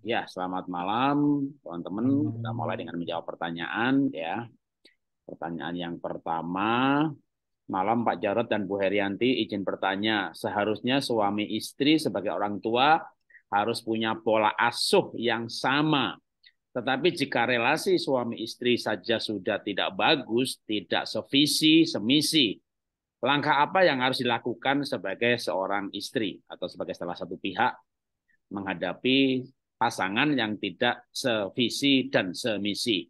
Ya, selamat malam teman-teman. Kita mulai dengan menjawab pertanyaan ya. Pertanyaan yang pertama, malam Pak Jarod dan Bu Herianti izin bertanya, seharusnya suami istri sebagai orang tua harus punya pola asuh yang sama. Tetapi jika relasi suami istri saja sudah tidak bagus, tidak sevisi, semisi, langkah apa yang harus dilakukan sebagai seorang istri atau sebagai salah satu pihak menghadapi pasangan yang tidak sevisi dan semisi.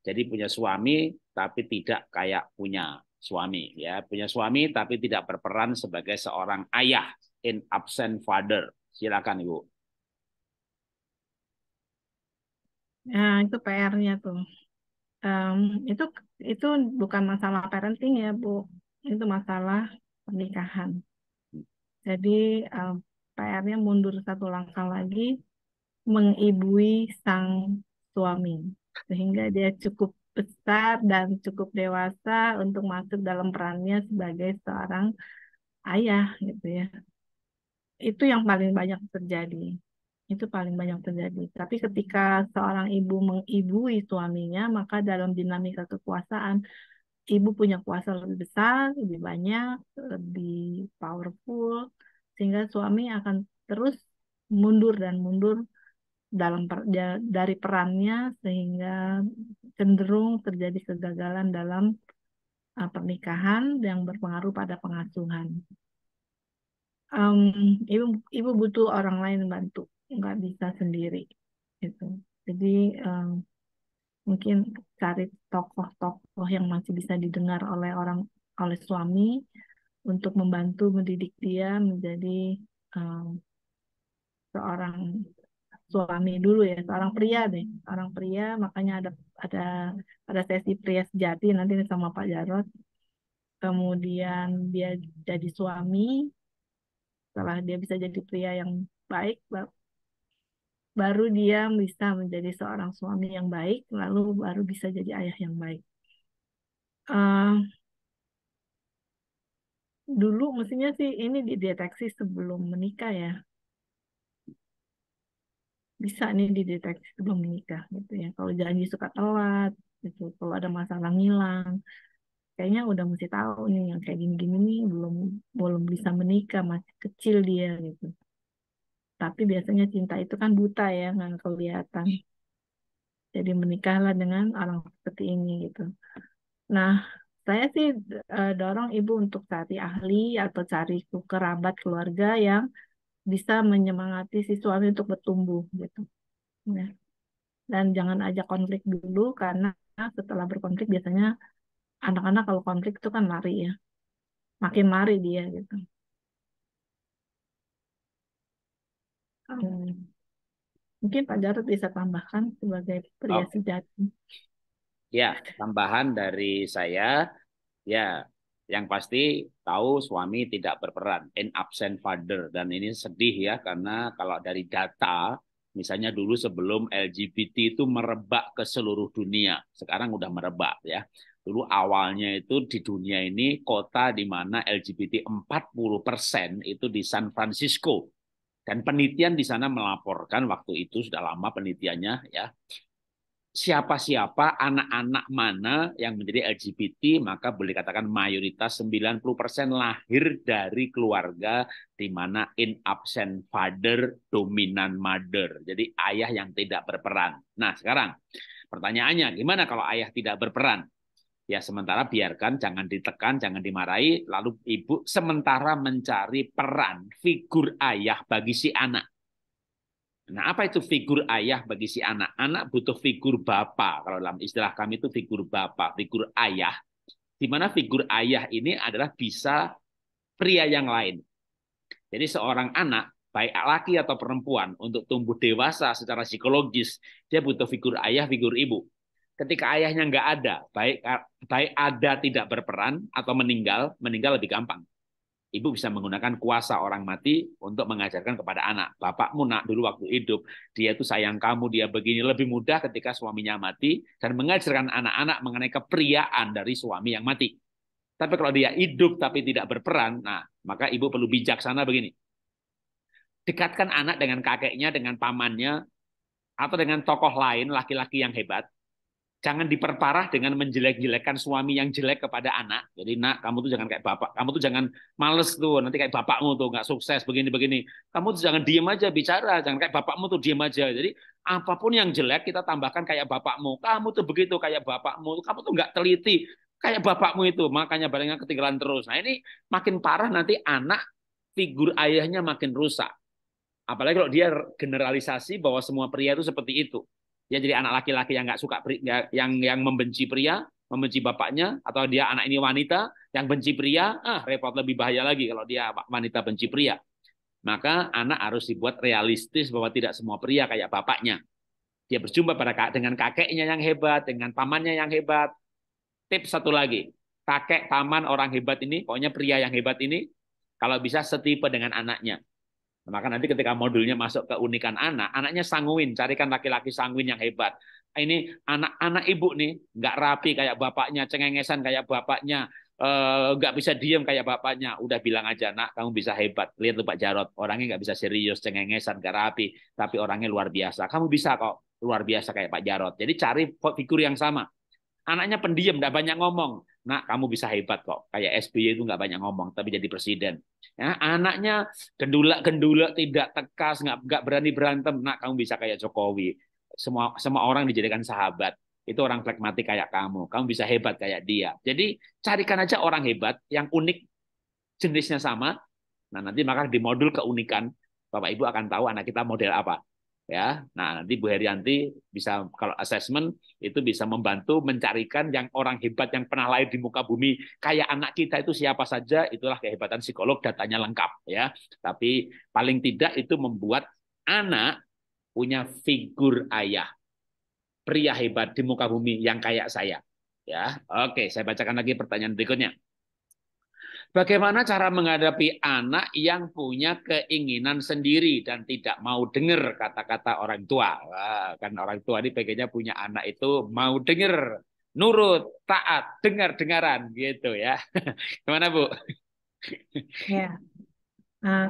Jadi punya suami tapi tidak kayak punya suami ya, punya suami tapi tidak berperan sebagai seorang ayah in absent father. Silakan Ibu. Nah, itu PR-nya tuh. Um, itu itu bukan masalah parenting ya, Bu. Itu masalah pernikahan. Hmm. Jadi um, PR-nya mundur satu langkah lagi mengibui sang suami sehingga dia cukup besar dan cukup dewasa untuk masuk dalam perannya sebagai seorang ayah gitu ya itu yang paling banyak terjadi itu paling banyak terjadi. Tapi ketika seorang ibu mengibui suaminya, maka dalam dinamika kekuasaan, ibu punya kuasa lebih besar, lebih banyak, lebih powerful, sehingga suami akan terus mundur dan mundur dalam per, ya, dari perannya sehingga cenderung terjadi kegagalan dalam uh, pernikahan yang berpengaruh pada pengasuhan. Um, ibu ibu butuh orang lain bantu, nggak bisa sendiri gitu. Jadi um, mungkin cari tokoh-tokoh yang masih bisa didengar oleh orang oleh suami untuk membantu mendidik dia menjadi um, seorang suami dulu ya seorang pria deh seorang pria makanya ada ada ada sesi pria sejati nanti sama Pak Jarot kemudian dia jadi suami setelah dia bisa jadi pria yang baik baru dia bisa menjadi seorang suami yang baik lalu baru bisa jadi ayah yang baik uh, dulu mestinya sih ini dideteksi sebelum menikah ya bisa nih dideteksi sebelum menikah gitu ya kalau janji suka telat gitu kalau ada masalah ngilang kayaknya udah mesti tahu nih yang kayak gini-gini nih belum belum bisa menikah masih kecil dia gitu tapi biasanya cinta itu kan buta ya nggak kelihatan jadi menikahlah dengan orang seperti ini gitu nah saya sih eh, dorong ibu untuk cari ahli atau cari kerabat keluarga yang bisa menyemangati si suami untuk bertumbuh gitu. Nah, dan jangan ajak konflik dulu karena setelah berkonflik biasanya anak-anak kalau konflik itu kan lari ya. Makin lari dia gitu. Hmm. Mungkin Pak Jarod bisa tambahkan sebagai pria oh. sejati. Ya, tambahan dari saya, ya yang pasti tahu suami tidak berperan in absent father dan ini sedih ya karena kalau dari data misalnya dulu sebelum LGBT itu merebak ke seluruh dunia sekarang udah merebak ya dulu awalnya itu di dunia ini kota di mana LGBT 40% itu di San Francisco dan penelitian di sana melaporkan waktu itu sudah lama penelitiannya ya siapa-siapa anak-anak mana yang menjadi LGBT maka boleh katakan mayoritas 90% lahir dari keluarga di mana in absent father dominan mother. Jadi ayah yang tidak berperan. Nah, sekarang pertanyaannya gimana kalau ayah tidak berperan? Ya sementara biarkan, jangan ditekan, jangan dimarahi, lalu ibu sementara mencari peran figur ayah bagi si anak. Nah, apa itu figur ayah bagi si anak? Anak butuh figur bapak. Kalau dalam istilah kami itu figur bapak, figur ayah. Di mana figur ayah ini adalah bisa pria yang lain. Jadi seorang anak, baik laki atau perempuan, untuk tumbuh dewasa secara psikologis, dia butuh figur ayah, figur ibu. Ketika ayahnya nggak ada, baik baik ada tidak berperan atau meninggal, meninggal lebih gampang. Ibu bisa menggunakan kuasa orang mati untuk mengajarkan kepada anak. Bapakmu nak dulu waktu hidup, dia itu sayang kamu, dia begini. Lebih mudah ketika suaminya mati dan mengajarkan anak-anak mengenai kepriaan dari suami yang mati. Tapi kalau dia hidup tapi tidak berperan, nah maka ibu perlu bijaksana begini. Dekatkan anak dengan kakeknya, dengan pamannya, atau dengan tokoh lain, laki-laki yang hebat, jangan diperparah dengan menjelek-jelekan suami yang jelek kepada anak. Jadi nak, kamu tuh jangan kayak bapak, kamu tuh jangan males tuh, nanti kayak bapakmu tuh nggak sukses begini-begini. Kamu tuh jangan diem aja bicara, jangan kayak bapakmu tuh diem aja. Jadi apapun yang jelek kita tambahkan kayak bapakmu. Kamu tuh begitu kayak bapakmu, kamu tuh nggak teliti kayak bapakmu itu, makanya barangnya ketinggalan terus. Nah ini makin parah nanti anak figur ayahnya makin rusak. Apalagi kalau dia generalisasi bahwa semua pria itu seperti itu dia jadi anak laki-laki yang nggak suka yang yang membenci pria membenci bapaknya atau dia anak ini wanita yang benci pria ah repot lebih bahaya lagi kalau dia wanita benci pria maka anak harus dibuat realistis bahwa tidak semua pria kayak bapaknya dia berjumpa pada dengan kakeknya yang hebat dengan pamannya yang hebat tips satu lagi kakek paman orang hebat ini pokoknya pria yang hebat ini kalau bisa setipe dengan anaknya maka nanti ketika modulnya masuk ke unikan anak, anaknya sanguin, carikan laki-laki sanguin yang hebat. Ini anak-anak ibu nih, nggak rapi kayak bapaknya, cengengesan kayak bapaknya, eh, nggak bisa diem kayak bapaknya. Udah bilang aja, nak, kamu bisa hebat. Lihat tuh Pak Jarot, orangnya nggak bisa serius, cengengesan, nggak rapi, tapi orangnya luar biasa. Kamu bisa kok, luar biasa kayak Pak Jarot. Jadi cari figur yang sama. Anaknya pendiam, nggak banyak ngomong nak kamu bisa hebat kok. Kayak SBY itu nggak banyak ngomong, tapi jadi presiden. Ya, anaknya gendulak-gendulak, tidak tekas, nggak nggak berani berantem. Nak kamu bisa kayak Jokowi. Semua semua orang dijadikan sahabat. Itu orang pragmatik kayak kamu. Kamu bisa hebat kayak dia. Jadi carikan aja orang hebat yang unik, jenisnya sama. Nah nanti maka di modul keunikan, Bapak Ibu akan tahu anak kita model apa ya. Nah, nanti Bu Herianti bisa kalau assessment itu bisa membantu mencarikan yang orang hebat yang pernah lahir di muka bumi kayak anak kita itu siapa saja, itulah kehebatan psikolog datanya lengkap ya. Tapi paling tidak itu membuat anak punya figur ayah. Pria hebat di muka bumi yang kayak saya. Ya, oke, saya bacakan lagi pertanyaan berikutnya. Bagaimana cara menghadapi anak yang punya keinginan sendiri dan tidak mau dengar kata-kata orang tua? Wah, kan orang tua ini pengennya punya anak itu mau dengar, nurut, taat, dengar-dengaran gitu ya. Gimana Bu? Ya. Uh,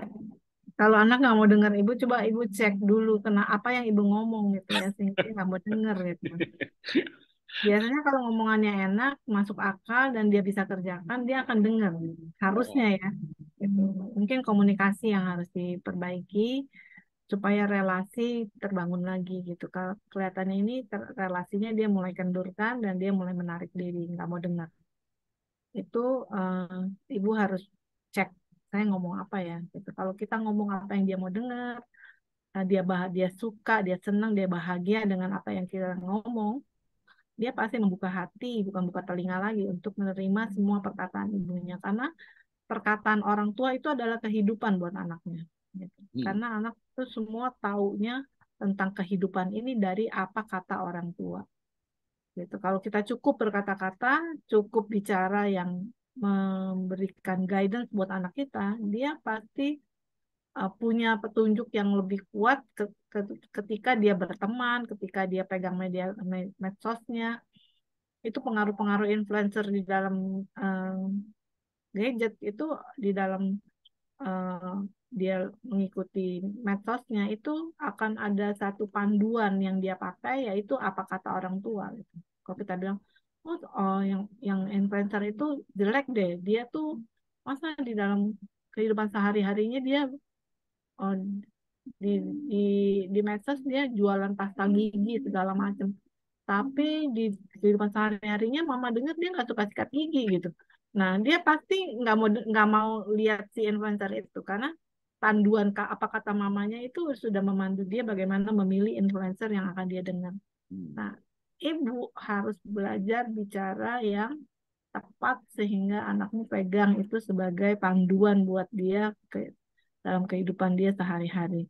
kalau anak nggak mau dengar ibu, coba ibu cek dulu kena apa yang ibu ngomong gitu ya, sehingga nggak mau dengar gitu. Biasanya kalau ngomongannya enak, masuk akal dan dia bisa kerjakan, dia akan dengar. Harusnya ya. Mungkin komunikasi yang harus diperbaiki supaya relasi terbangun lagi gitu. Kalau kelihatannya ini relasinya dia mulai kendurkan dan dia mulai menarik diri, nggak mau dengar. Itu uh, ibu harus cek saya ngomong apa ya gitu. Kalau kita ngomong apa yang dia mau dengar, eh, dia bah dia suka, dia senang, dia bahagia dengan apa yang kita ngomong, dia pasti membuka hati, bukan buka telinga lagi untuk menerima semua perkataan ibunya. Karena perkataan orang tua itu adalah kehidupan buat anaknya. Gitu. Hmm. Karena anak itu semua taunya tentang kehidupan ini dari apa kata orang tua. Gitu. Kalau kita cukup berkata-kata, cukup bicara yang memberikan guidance buat anak kita, dia pasti Uh, punya petunjuk yang lebih kuat ketika dia berteman, ketika dia pegang media medsosnya. Itu pengaruh-pengaruh influencer di dalam uh, gadget itu di dalam uh, dia mengikuti medsosnya itu akan ada satu panduan yang dia pakai yaitu apa kata orang tua gitu. Kalau kita bilang oh, oh yang yang influencer itu jelek deh, dia tuh masa di dalam kehidupan sehari-harinya dia on oh, di di di medsos dia jualan pasta gigi segala macam tapi di kehidupan sehari-harinya mama dengar dia nggak suka sikat gigi gitu nah dia pasti nggak mau nggak mau lihat si influencer itu karena panduan apa kata mamanya itu sudah memandu dia bagaimana memilih influencer yang akan dia dengar hmm. nah ibu harus belajar bicara yang tepat sehingga anakmu pegang itu sebagai panduan buat dia ke dalam kehidupan dia sehari-hari.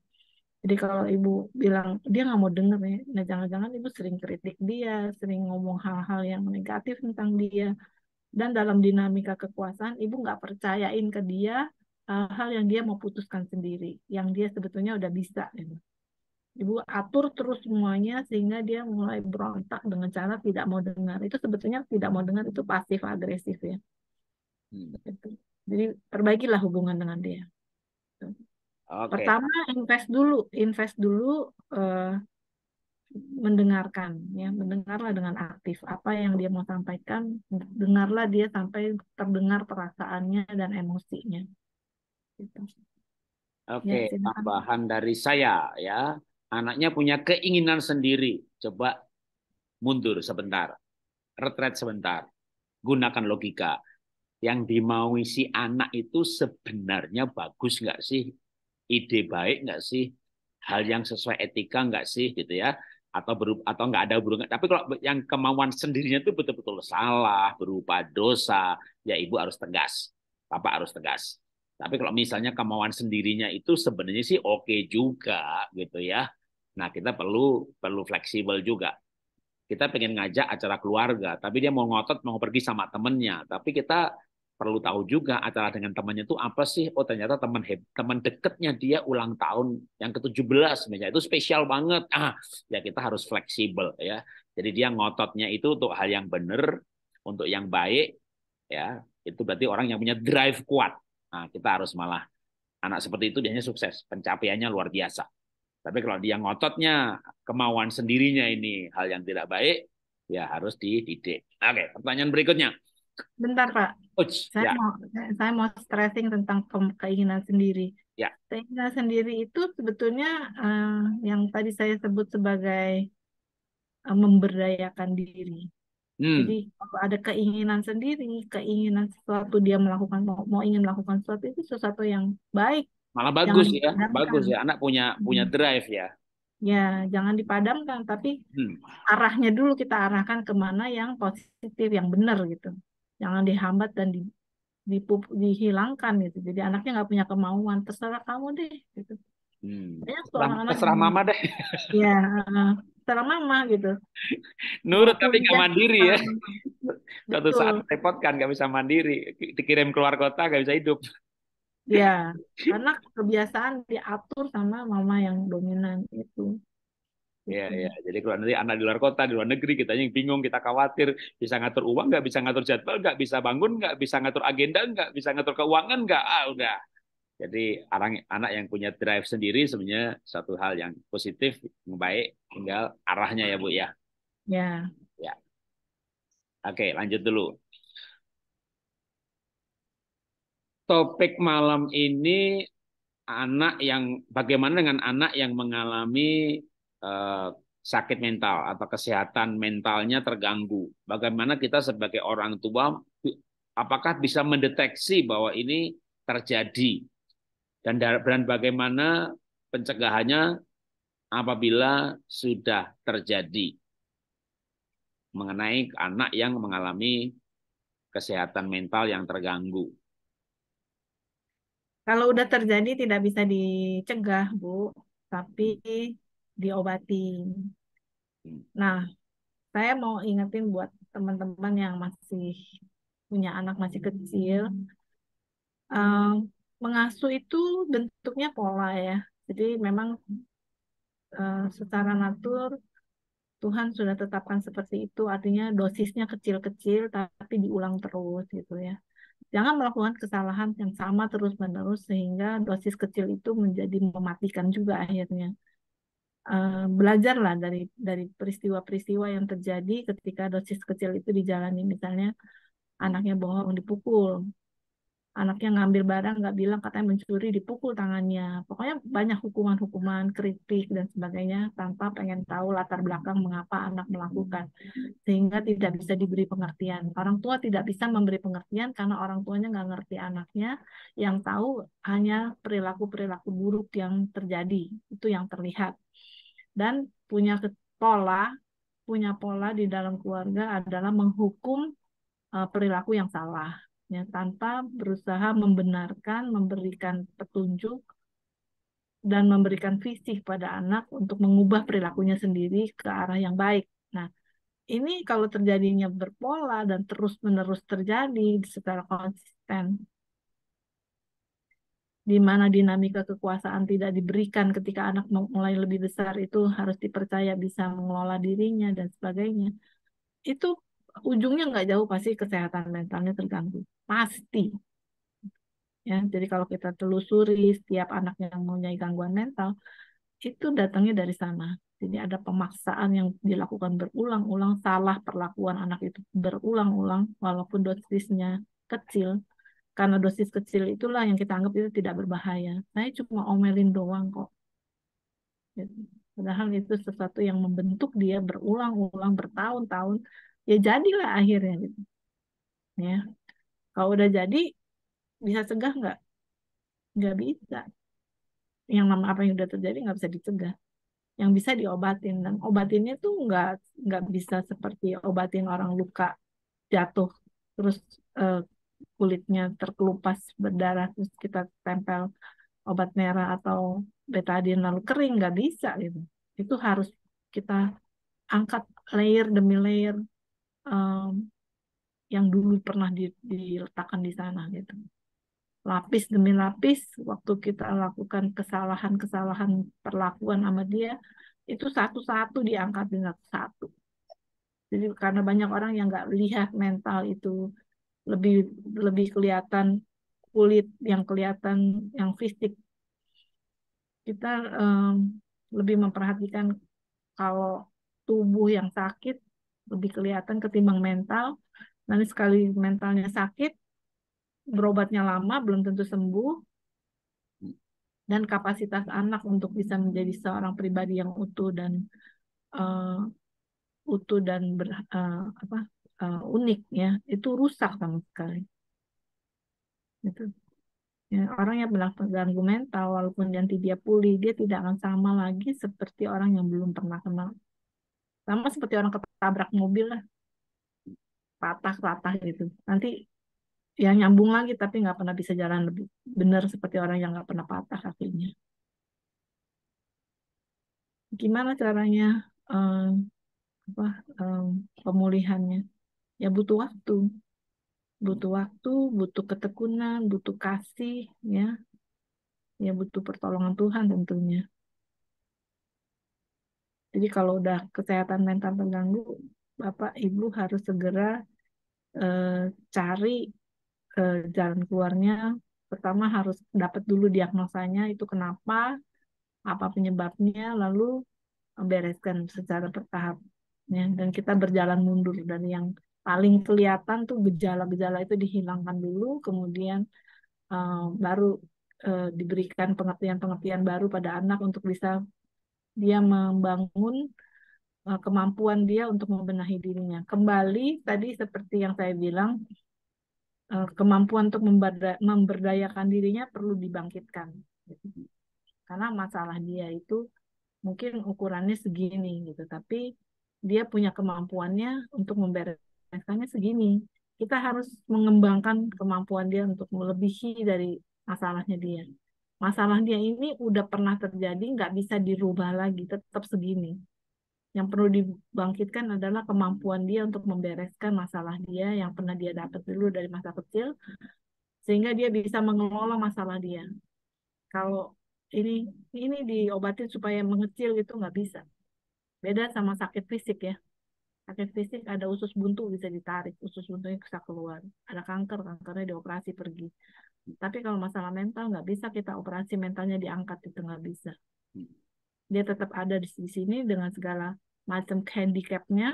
Jadi kalau ibu bilang dia nggak mau denger ya, nah jangan-jangan ibu sering kritik dia, sering ngomong hal-hal yang negatif tentang dia. Dan dalam dinamika kekuasaan, ibu nggak percayain ke dia eh, hal yang dia mau putuskan sendiri, yang dia sebetulnya udah bisa. Gitu. Ibu atur terus semuanya sehingga dia mulai berontak dengan cara tidak mau dengar. Itu sebetulnya tidak mau dengar itu pasif agresif ya. Hmm. Gitu. Jadi perbaikilah hubungan dengan dia. Okay. Pertama invest dulu, invest dulu uh, mendengarkan ya, mendengarlah dengan aktif apa yang dia mau sampaikan, dengarlah dia sampai terdengar perasaannya dan emosinya. Gitu. Oke, okay, ya, tambahan dari saya ya, anaknya punya keinginan sendiri. Coba mundur sebentar, retret sebentar, gunakan logika yang dimaui si anak itu sebenarnya bagus nggak sih? Ide baik nggak sih? Hal yang sesuai etika nggak sih gitu ya? Atau berupa, atau nggak ada hubungan. Tapi kalau yang kemauan sendirinya itu betul-betul salah, berupa dosa, ya ibu harus tegas, bapak harus tegas. Tapi kalau misalnya kemauan sendirinya itu sebenarnya sih oke okay juga gitu ya. Nah kita perlu perlu fleksibel juga. Kita pengen ngajak acara keluarga, tapi dia mau ngotot mau pergi sama temennya. Tapi kita perlu tahu juga acara dengan temannya itu apa sih? Oh ternyata teman teman dekatnya dia ulang tahun yang ke-17 misalnya itu spesial banget. Ah, ya kita harus fleksibel ya. Jadi dia ngototnya itu untuk hal yang benar, untuk yang baik ya. Itu berarti orang yang punya drive kuat. Nah, kita harus malah anak seperti itu biasanya sukses, pencapaiannya luar biasa. Tapi kalau dia ngototnya kemauan sendirinya ini hal yang tidak baik, ya harus dididik. Oke, pertanyaan berikutnya. Bentar Pak. saya ya. mau saya mau stressing tentang keinginan sendiri. Ya. Keinginan sendiri itu sebetulnya uh, yang tadi saya sebut sebagai uh, memberdayakan diri. Hmm. Jadi kalau ada keinginan sendiri, keinginan sesuatu dia melakukan mau, mau ingin melakukan sesuatu itu sesuatu yang baik. Malah bagus ya, bagus ya. Anak punya hmm. punya drive ya. Ya, jangan dipadamkan, tapi hmm. arahnya dulu kita arahkan kemana yang positif, yang benar gitu jangan dihambat dan di, dihilangkan gitu jadi anaknya nggak punya kemauan terserah kamu deh gitu hmm. banyak tuh anak terserah mama deh Iya. terserah mama gitu nurut tapi nggak mandiri ya suatu saat repot kan nggak bisa mandiri dikirim keluar kota nggak bisa hidup Iya. karena kebiasaan diatur sama mama yang dominan itu Iya, iya. Jadi kalau nanti anak di luar kota, di luar negeri, kita yang bingung, kita khawatir, bisa ngatur uang nggak, bisa ngatur jadwal nggak, bisa bangun nggak, bisa ngatur agenda nggak, bisa ngatur keuangan nggak, ah udah. Jadi anak anak yang punya drive sendiri sebenarnya satu hal yang positif, yang baik, tinggal arahnya ya Bu ya. Ya. Ya. Oke, lanjut dulu. Topik malam ini anak yang bagaimana dengan anak yang mengalami Eh, sakit mental atau kesehatan mentalnya terganggu. Bagaimana kita sebagai orang tua apakah bisa mendeteksi bahwa ini terjadi dan dan bagaimana pencegahannya apabila sudah terjadi mengenai anak yang mengalami kesehatan mental yang terganggu. Kalau udah terjadi tidak bisa dicegah, Bu, tapi diobati. Hmm. Nah, saya mau ingetin buat teman-teman yang masih punya anak masih kecil, um, mengasuh itu bentuknya pola ya. Jadi memang uh, secara natur Tuhan sudah tetapkan seperti itu, artinya dosisnya kecil-kecil tapi diulang terus gitu ya. Jangan melakukan kesalahan yang sama terus-menerus sehingga dosis kecil itu menjadi mematikan juga akhirnya. Eh, belajarlah dari dari peristiwa-peristiwa yang terjadi ketika dosis kecil itu dijalani misalnya anaknya bohong dipukul anaknya ngambil barang nggak bilang katanya mencuri dipukul tangannya pokoknya banyak hukuman-hukuman kritik dan sebagainya tanpa pengen tahu latar belakang mengapa anak melakukan sehingga tidak bisa diberi pengertian orang tua tidak bisa memberi pengertian karena orang tuanya nggak ngerti anaknya yang tahu hanya perilaku perilaku buruk yang terjadi itu yang terlihat dan punya pola punya pola di dalam keluarga adalah menghukum eh, perilaku yang salah ya tanpa berusaha membenarkan memberikan petunjuk dan memberikan visi pada anak untuk mengubah perilakunya sendiri ke arah yang baik. Nah, ini kalau terjadinya berpola dan terus-menerus terjadi secara konsisten di mana dinamika kekuasaan tidak diberikan ketika anak mulai lebih besar itu harus dipercaya bisa mengelola dirinya dan sebagainya. Itu ujungnya nggak jauh pasti kesehatan mentalnya terganggu. Pasti. Ya, jadi kalau kita telusuri setiap anak yang mempunyai gangguan mental, itu datangnya dari sana. Jadi ada pemaksaan yang dilakukan berulang-ulang, salah perlakuan anak itu berulang-ulang, walaupun dosisnya kecil, karena dosis kecil itulah yang kita anggap itu tidak berbahaya. Saya cuma omelin doang kok. Padahal itu sesuatu yang membentuk dia berulang-ulang bertahun-tahun. Ya jadilah akhirnya gitu. Ya. Kalau udah jadi bisa cegah nggak? Nggak bisa. Yang nama apa yang udah terjadi nggak bisa dicegah. Yang bisa diobatin dan obatinnya tuh nggak nggak bisa seperti obatin orang luka jatuh terus uh, kulitnya terkelupas berdarah terus kita tempel obat merah atau betadine lalu kering nggak bisa gitu itu harus kita angkat layer demi layer um, yang dulu pernah di, diletakkan di sana gitu lapis demi lapis waktu kita lakukan kesalahan-kesalahan perlakuan sama dia itu satu-satu diangkat dengan satu jadi karena banyak orang yang nggak lihat mental itu lebih lebih kelihatan kulit yang kelihatan yang fisik kita um, lebih memperhatikan kalau tubuh yang sakit lebih kelihatan ketimbang mental nanti sekali mentalnya sakit berobatnya lama belum tentu sembuh dan kapasitas anak untuk bisa menjadi seorang pribadi yang utuh dan uh, utuh dan ber, uh, apa uh, unik ya itu rusak sama sekali itu ya, orang yang pernah ganggu mental walaupun nanti dia pulih dia tidak akan sama lagi seperti orang yang belum pernah kenal sama seperti orang ketabrak mobil lah patah-patah gitu nanti ya nyambung lagi tapi nggak pernah bisa jalan lebih benar seperti orang yang nggak pernah patah kakinya gimana caranya um, apa um, pemulihannya ya butuh waktu hmm. butuh waktu butuh ketekunan butuh kasih ya ya butuh pertolongan Tuhan tentunya jadi kalau udah kesehatan mental terganggu bapak ibu harus segera eh, cari eh, jalan keluarnya pertama harus dapat dulu diagnosanya itu kenapa apa penyebabnya lalu bereskan secara bertahap ya dan kita berjalan mundur dari yang paling kelihatan tuh gejala-gejala itu dihilangkan dulu, kemudian uh, baru uh, diberikan pengertian-pengertian baru pada anak untuk bisa dia membangun uh, kemampuan dia untuk membenahi dirinya. Kembali tadi seperti yang saya bilang, uh, kemampuan untuk memberdayakan dirinya perlu dibangkitkan. Karena masalah dia itu mungkin ukurannya segini gitu, tapi dia punya kemampuannya untuk member SK-nya segini. Kita harus mengembangkan kemampuan dia untuk melebihi dari masalahnya dia. Masalah dia ini udah pernah terjadi, nggak bisa dirubah lagi, tetap segini. Yang perlu dibangkitkan adalah kemampuan dia untuk membereskan masalah dia yang pernah dia dapat dulu dari masa kecil, sehingga dia bisa mengelola masalah dia. Kalau ini ini diobatin supaya mengecil itu nggak bisa. Beda sama sakit fisik ya sakit fisik ada usus buntu bisa ditarik usus buntunya bisa keluar ada kanker kankernya dioperasi pergi tapi kalau masalah mental nggak bisa kita operasi mentalnya diangkat itu nggak bisa hmm. dia tetap ada di sini dengan segala macam handicapnya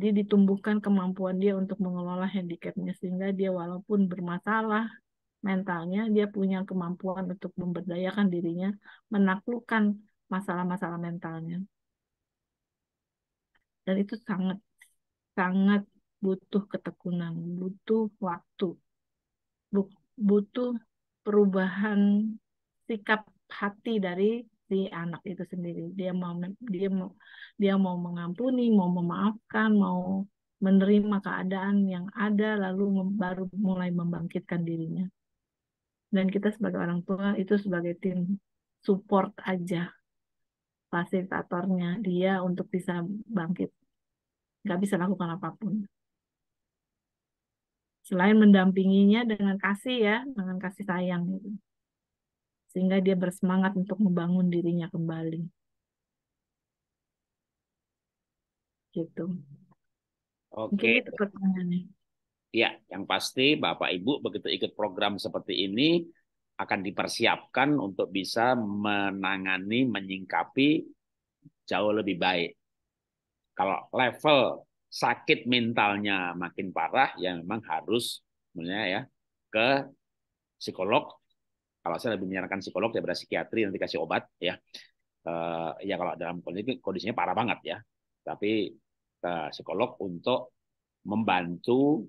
dia ditumbuhkan kemampuan dia untuk mengelola handicapnya sehingga dia walaupun bermasalah mentalnya dia punya kemampuan untuk memberdayakan dirinya menaklukkan masalah-masalah mentalnya dan itu sangat sangat butuh ketekunan, butuh waktu, butuh perubahan sikap hati dari si anak itu sendiri. Dia mau dia mau dia mau mengampuni, mau memaafkan, mau menerima keadaan yang ada lalu baru mulai membangkitkan dirinya. Dan kita sebagai orang tua itu sebagai tim support aja fasilitatornya dia untuk bisa bangkit nggak bisa lakukan apapun selain mendampinginya dengan kasih ya dengan kasih sayang gitu sehingga dia bersemangat untuk membangun dirinya kembali gitu oke itu pertanyaannya ya yang pasti bapak ibu begitu ikut program seperti ini akan dipersiapkan untuk bisa menangani menyingkapi jauh lebih baik kalau level sakit mentalnya makin parah, ya memang harus sebenarnya ya ke psikolog. Kalau saya lebih menyarankan psikolog daripada psikiatri nanti kasih obat ya. Eh, ya kalau dalam kondisi kondisinya parah banget ya. Tapi ke eh, psikolog untuk membantu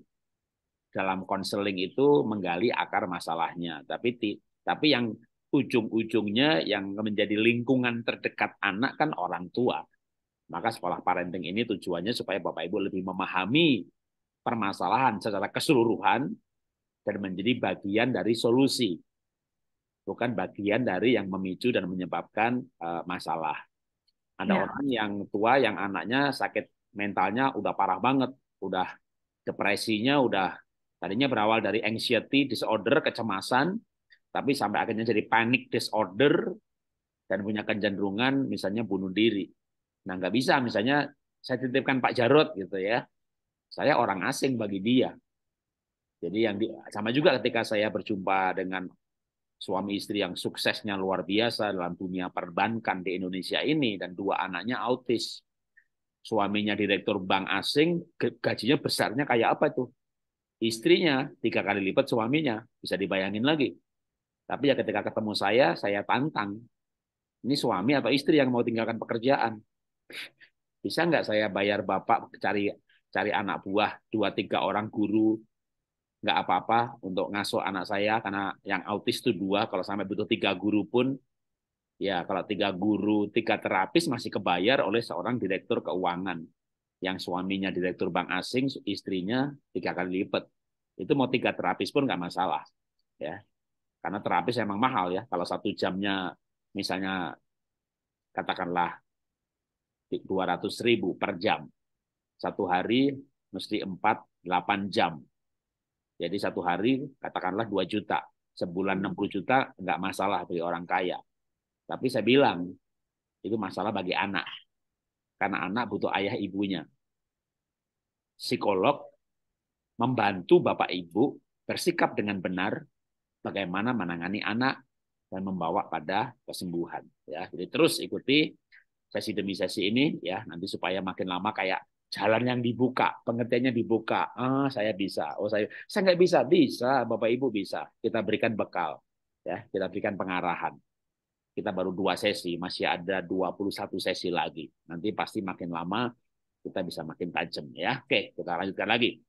dalam konseling itu menggali akar masalahnya. Tapi ti, tapi yang ujung-ujungnya yang menjadi lingkungan terdekat anak kan orang tua. Maka sekolah parenting ini tujuannya supaya Bapak Ibu lebih memahami permasalahan secara keseluruhan dan menjadi bagian dari solusi. Bukan bagian dari yang memicu dan menyebabkan uh, masalah. Ada ya. orang yang tua yang anaknya sakit mentalnya udah parah banget, udah depresinya udah tadinya berawal dari anxiety disorder kecemasan tapi sampai akhirnya jadi panic disorder dan punya kecenderungan misalnya bunuh diri Nah nggak bisa misalnya saya titipkan Pak Jarod gitu ya. Saya orang asing bagi dia. Jadi yang di, sama juga ketika saya berjumpa dengan suami istri yang suksesnya luar biasa dalam dunia perbankan di Indonesia ini dan dua anaknya autis. Suaminya direktur bank asing, gajinya besarnya kayak apa itu? Istrinya tiga kali lipat suaminya, bisa dibayangin lagi. Tapi ya ketika ketemu saya, saya tantang. Ini suami atau istri yang mau tinggalkan pekerjaan? bisa nggak saya bayar bapak cari cari anak buah dua tiga orang guru nggak apa-apa untuk ngasuh anak saya karena yang autis itu dua kalau sampai butuh tiga guru pun ya kalau tiga guru tiga terapis masih kebayar oleh seorang direktur keuangan yang suaminya direktur bank asing istrinya tiga kali lipat itu mau tiga terapis pun nggak masalah ya karena terapis emang mahal ya kalau satu jamnya misalnya katakanlah 200 ribu per jam. Satu hari mesti 4, 8 jam. Jadi satu hari katakanlah 2 juta. Sebulan 60 juta nggak masalah bagi orang kaya. Tapi saya bilang, itu masalah bagi anak. Karena anak butuh ayah ibunya. Psikolog membantu Bapak Ibu bersikap dengan benar bagaimana menangani anak dan membawa pada kesembuhan ya. Jadi terus ikuti Sesi demi sesi ini ya nanti supaya makin lama kayak jalan yang dibuka, pengertiannya dibuka. Ah, saya bisa. Oh, saya saya nggak bisa. Bisa, Bapak Ibu bisa. Kita berikan bekal. Ya, kita berikan pengarahan. Kita baru dua sesi, masih ada 21 sesi lagi. Nanti pasti makin lama kita bisa makin tajam ya. Oke, kita lanjutkan lagi.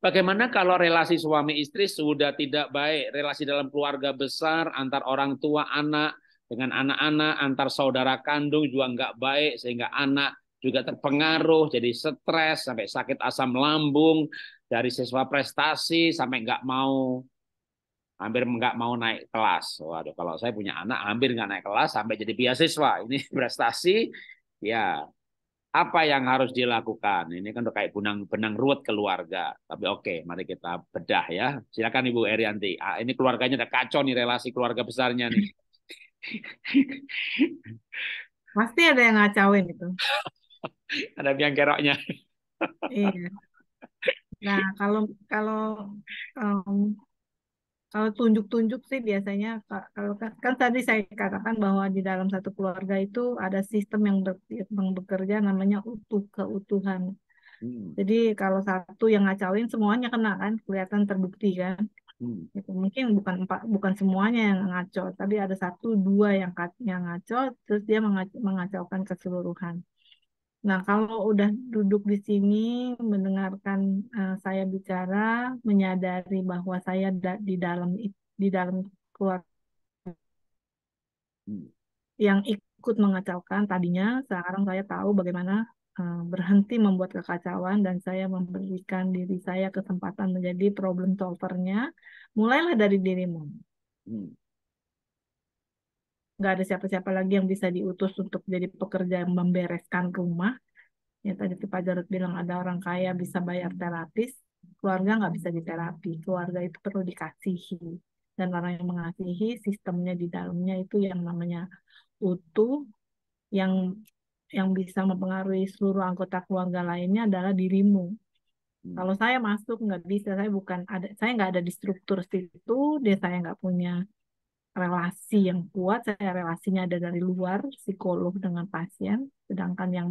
Bagaimana kalau relasi suami istri sudah tidak baik, relasi dalam keluarga besar antar orang tua, anak, dengan anak-anak antar saudara kandung juga nggak baik sehingga anak juga terpengaruh jadi stres sampai sakit asam lambung dari siswa prestasi sampai nggak mau hampir nggak mau naik kelas. Waduh, kalau saya punya anak hampir nggak naik kelas sampai jadi biasiswa Ini prestasi, ya apa yang harus dilakukan? Ini kan udah kayak benang benang ruwet keluarga. Tapi oke, okay, mari kita bedah ya. Silakan Ibu Erianti. Ah, ini keluarganya udah kacau nih relasi keluarga besarnya nih. Pasti ada yang ngacauin itu. ada yang keroknya. iya. Nah, kalau kalau um, kalau tunjuk-tunjuk sih biasanya kalau kan, kan tadi saya katakan bahwa di dalam satu keluarga itu ada sistem yang, ber, yang bekerja namanya utuh keutuhan. Hmm. Jadi kalau satu yang ngacauin semuanya kena kan, kelihatan terbukti kan. Hmm. Gitu. Mungkin bukan empat, bukan semuanya yang ngaco, tapi ada satu dua yang yang ngaco, terus dia mengacaukan keseluruhan. Nah, kalau udah duduk di sini, mendengarkan uh, saya bicara, menyadari bahwa saya da di dalam di dalam keluarga hmm. yang ikut mengacaukan tadinya, sekarang saya tahu bagaimana Eh, berhenti membuat kekacauan dan saya memberikan diri saya kesempatan menjadi problem solvernya. Mulailah dari dirimu. Hmm. Gak ada siapa-siapa lagi yang bisa diutus untuk jadi pekerja yang membereskan rumah. Ya tadi Pak Jarod bilang ada orang kaya bisa bayar terapis, keluarga nggak bisa diterapi. Keluarga itu perlu dikasihi. Dan orang yang mengasihi sistemnya di dalamnya itu yang namanya utuh, yang yang bisa mempengaruhi seluruh anggota keluarga lainnya adalah dirimu. Hmm. Kalau saya masuk nggak bisa, saya bukan ada, saya nggak ada di struktur situ, dia saya nggak punya relasi yang kuat. Saya relasinya ada dari luar, psikolog dengan pasien. Sedangkan yang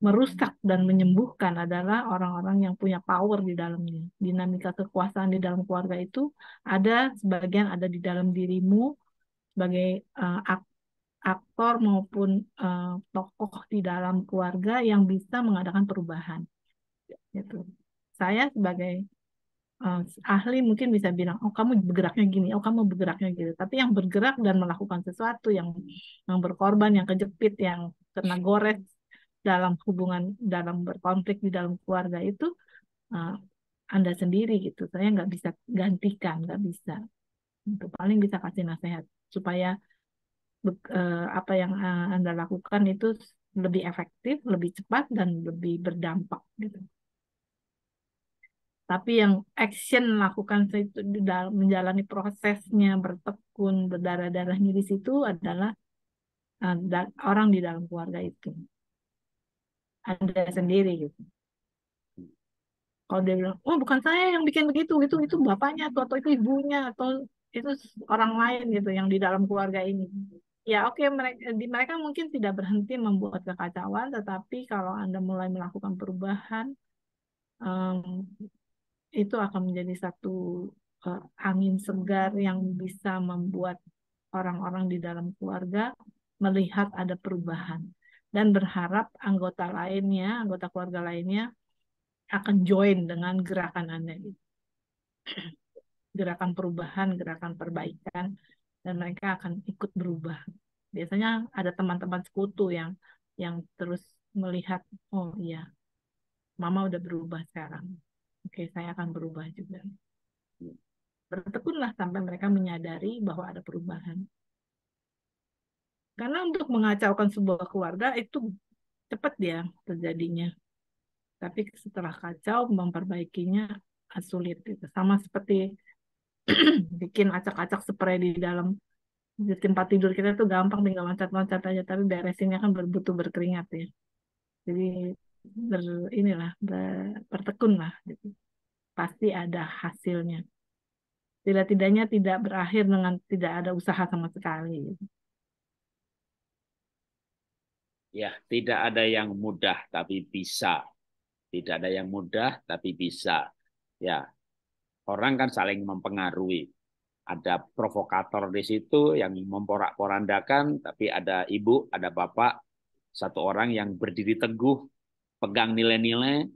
merusak dan menyembuhkan adalah orang-orang yang punya power di dalamnya. Dinamika kekuasaan di dalam keluarga itu ada sebagian ada di dalam dirimu sebagai uh, aktor maupun uh, tokoh di dalam keluarga yang bisa mengadakan perubahan. Gitu. Saya sebagai uh, ahli mungkin bisa bilang, oh kamu bergeraknya gini, oh kamu bergeraknya gitu. Tapi yang bergerak dan melakukan sesuatu, yang yang berkorban, yang kejepit, yang kena gores dalam hubungan, dalam berkonflik di dalam keluarga itu uh, Anda sendiri gitu. Saya nggak bisa gantikan, nggak bisa. Itu paling bisa kasih nasihat supaya Eh, apa yang eh, Anda lakukan itu lebih efektif, lebih cepat, dan lebih berdampak. Gitu. Tapi yang action lakukan itu dalam menjalani prosesnya, bertekun, berdarah-darahnya di situ adalah eh, orang di dalam keluarga itu. Anda sendiri gitu. Kalau dia bilang, oh bukan saya yang bikin begitu, itu itu bapaknya atau, atau itu ibunya atau itu orang lain gitu yang di dalam keluarga ini. Gitu Ya, oke, mereka mereka mungkin tidak berhenti membuat kekacauan, tetapi kalau Anda mulai melakukan perubahan, um, itu akan menjadi satu uh, angin segar yang bisa membuat orang-orang di dalam keluarga melihat ada perubahan dan berharap anggota lainnya, anggota keluarga lainnya akan join dengan gerakan Anda. Gitu. Gerakan perubahan, gerakan perbaikan dan mereka akan ikut berubah. Biasanya ada teman-teman sekutu yang yang terus melihat, oh iya, mama udah berubah sekarang. Oke, saya akan berubah juga. Bertekunlah sampai mereka menyadari bahwa ada perubahan. Karena untuk mengacaukan sebuah keluarga itu cepat ya terjadinya. Tapi setelah kacau memperbaikinya sulit. Gitu. Sama seperti bikin acak-acak spray di dalam di tempat tidur kita tuh gampang tinggal loncat-loncat aja tapi beresinnya kan berbutuh berkeringat ya jadi ber inilah bertekun lah gitu. pasti ada hasilnya tidak-tidaknya tidak berakhir dengan tidak ada usaha sama sekali gitu. ya tidak ada yang mudah tapi bisa tidak ada yang mudah tapi bisa ya orang kan saling mempengaruhi. Ada provokator di situ yang memporak-porandakan, tapi ada ibu, ada bapak, satu orang yang berdiri teguh, pegang nilai-nilai.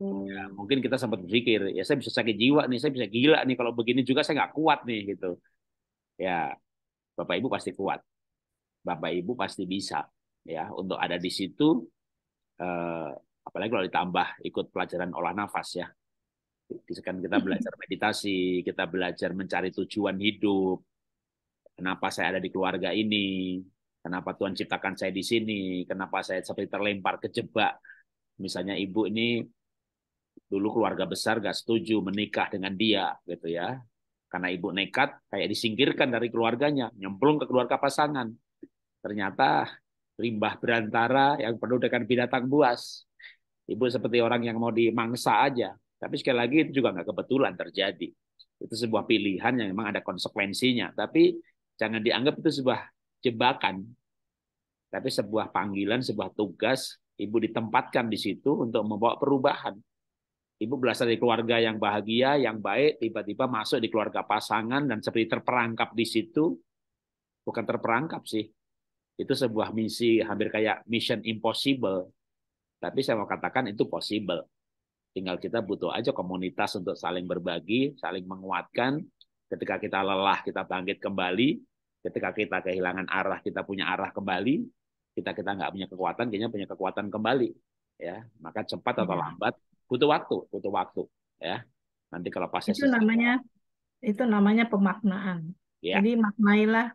Ya, hmm. Ya, mungkin kita sempat berpikir, ya saya bisa sakit jiwa nih, saya bisa gila nih, kalau begini juga saya nggak kuat nih gitu. Ya, bapak ibu pasti kuat, bapak ibu pasti bisa ya untuk ada di situ. Eh, apalagi kalau ditambah ikut pelajaran olah nafas ya Kan kita belajar meditasi, kita belajar mencari tujuan hidup. Kenapa saya ada di keluarga ini? Kenapa Tuhan ciptakan saya di sini? Kenapa saya seperti terlempar kejebak? Misalnya ibu ini dulu keluarga besar gak setuju menikah dengan dia gitu ya. Karena ibu nekat kayak disingkirkan dari keluarganya, nyemplung ke keluarga pasangan. Ternyata limbah berantara yang penuh dengan binatang buas. Ibu seperti orang yang mau dimangsa aja. Tapi sekali lagi itu juga nggak kebetulan terjadi. Itu sebuah pilihan yang memang ada konsekuensinya. Tapi jangan dianggap itu sebuah jebakan. Tapi sebuah panggilan, sebuah tugas. Ibu ditempatkan di situ untuk membawa perubahan. Ibu berasal dari keluarga yang bahagia, yang baik, tiba-tiba masuk di keluarga pasangan dan seperti terperangkap di situ. Bukan terperangkap sih. Itu sebuah misi hampir kayak mission impossible. Tapi saya mau katakan itu possible Tinggal kita butuh aja komunitas untuk saling berbagi, saling menguatkan. Ketika kita lelah, kita bangkit kembali. Ketika kita kehilangan arah, kita punya arah kembali. Kita kita nggak punya kekuatan, kayaknya punya kekuatan kembali. Ya, maka cepat atau iya. lambat butuh waktu, butuh waktu. Ya, nanti kalau pas itu namanya itu namanya pemaknaan. Ya. Jadi maknailah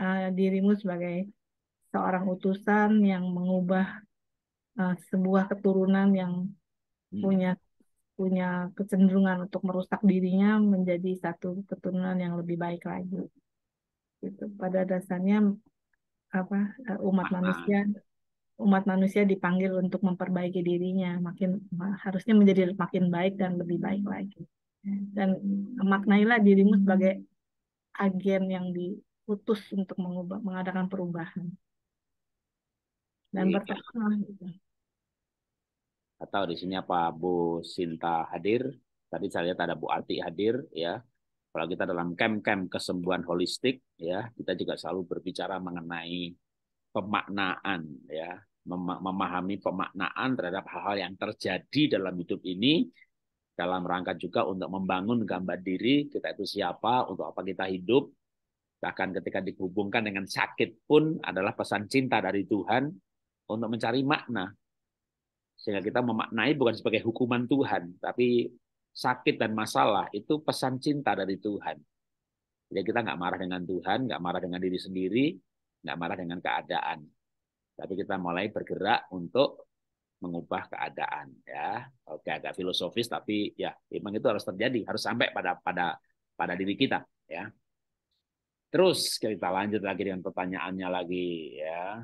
uh, dirimu sebagai seorang utusan yang mengubah uh, sebuah keturunan yang Iya. punya punya kecenderungan untuk merusak dirinya menjadi satu keturunan yang lebih baik lagi. Itu Pada dasarnya apa eh, umat manusia umat manusia dipanggil untuk memperbaiki dirinya makin harusnya menjadi makin baik dan lebih baik lagi dan maknailah dirimu sebagai agen yang diutus untuk mengubah mengadakan perubahan dan iya. bertahan gitu atau di sini apa Bu Sinta hadir. Tadi saya lihat ada Bu Ati hadir ya. Kalau kita dalam camp-camp kesembuhan holistik ya, kita juga selalu berbicara mengenai pemaknaan ya, memahami pemaknaan terhadap hal-hal yang terjadi dalam hidup ini dalam rangka juga untuk membangun gambar diri kita itu siapa, untuk apa kita hidup. Bahkan ketika dihubungkan dengan sakit pun adalah pesan cinta dari Tuhan untuk mencari makna sehingga kita memaknai bukan sebagai hukuman Tuhan, tapi sakit dan masalah itu pesan cinta dari Tuhan. Jadi kita nggak marah dengan Tuhan, nggak marah dengan diri sendiri, nggak marah dengan keadaan. Tapi kita mulai bergerak untuk mengubah keadaan ya oke agak filosofis tapi ya memang itu harus terjadi harus sampai pada pada pada diri kita ya terus kita lanjut lagi dengan pertanyaannya lagi ya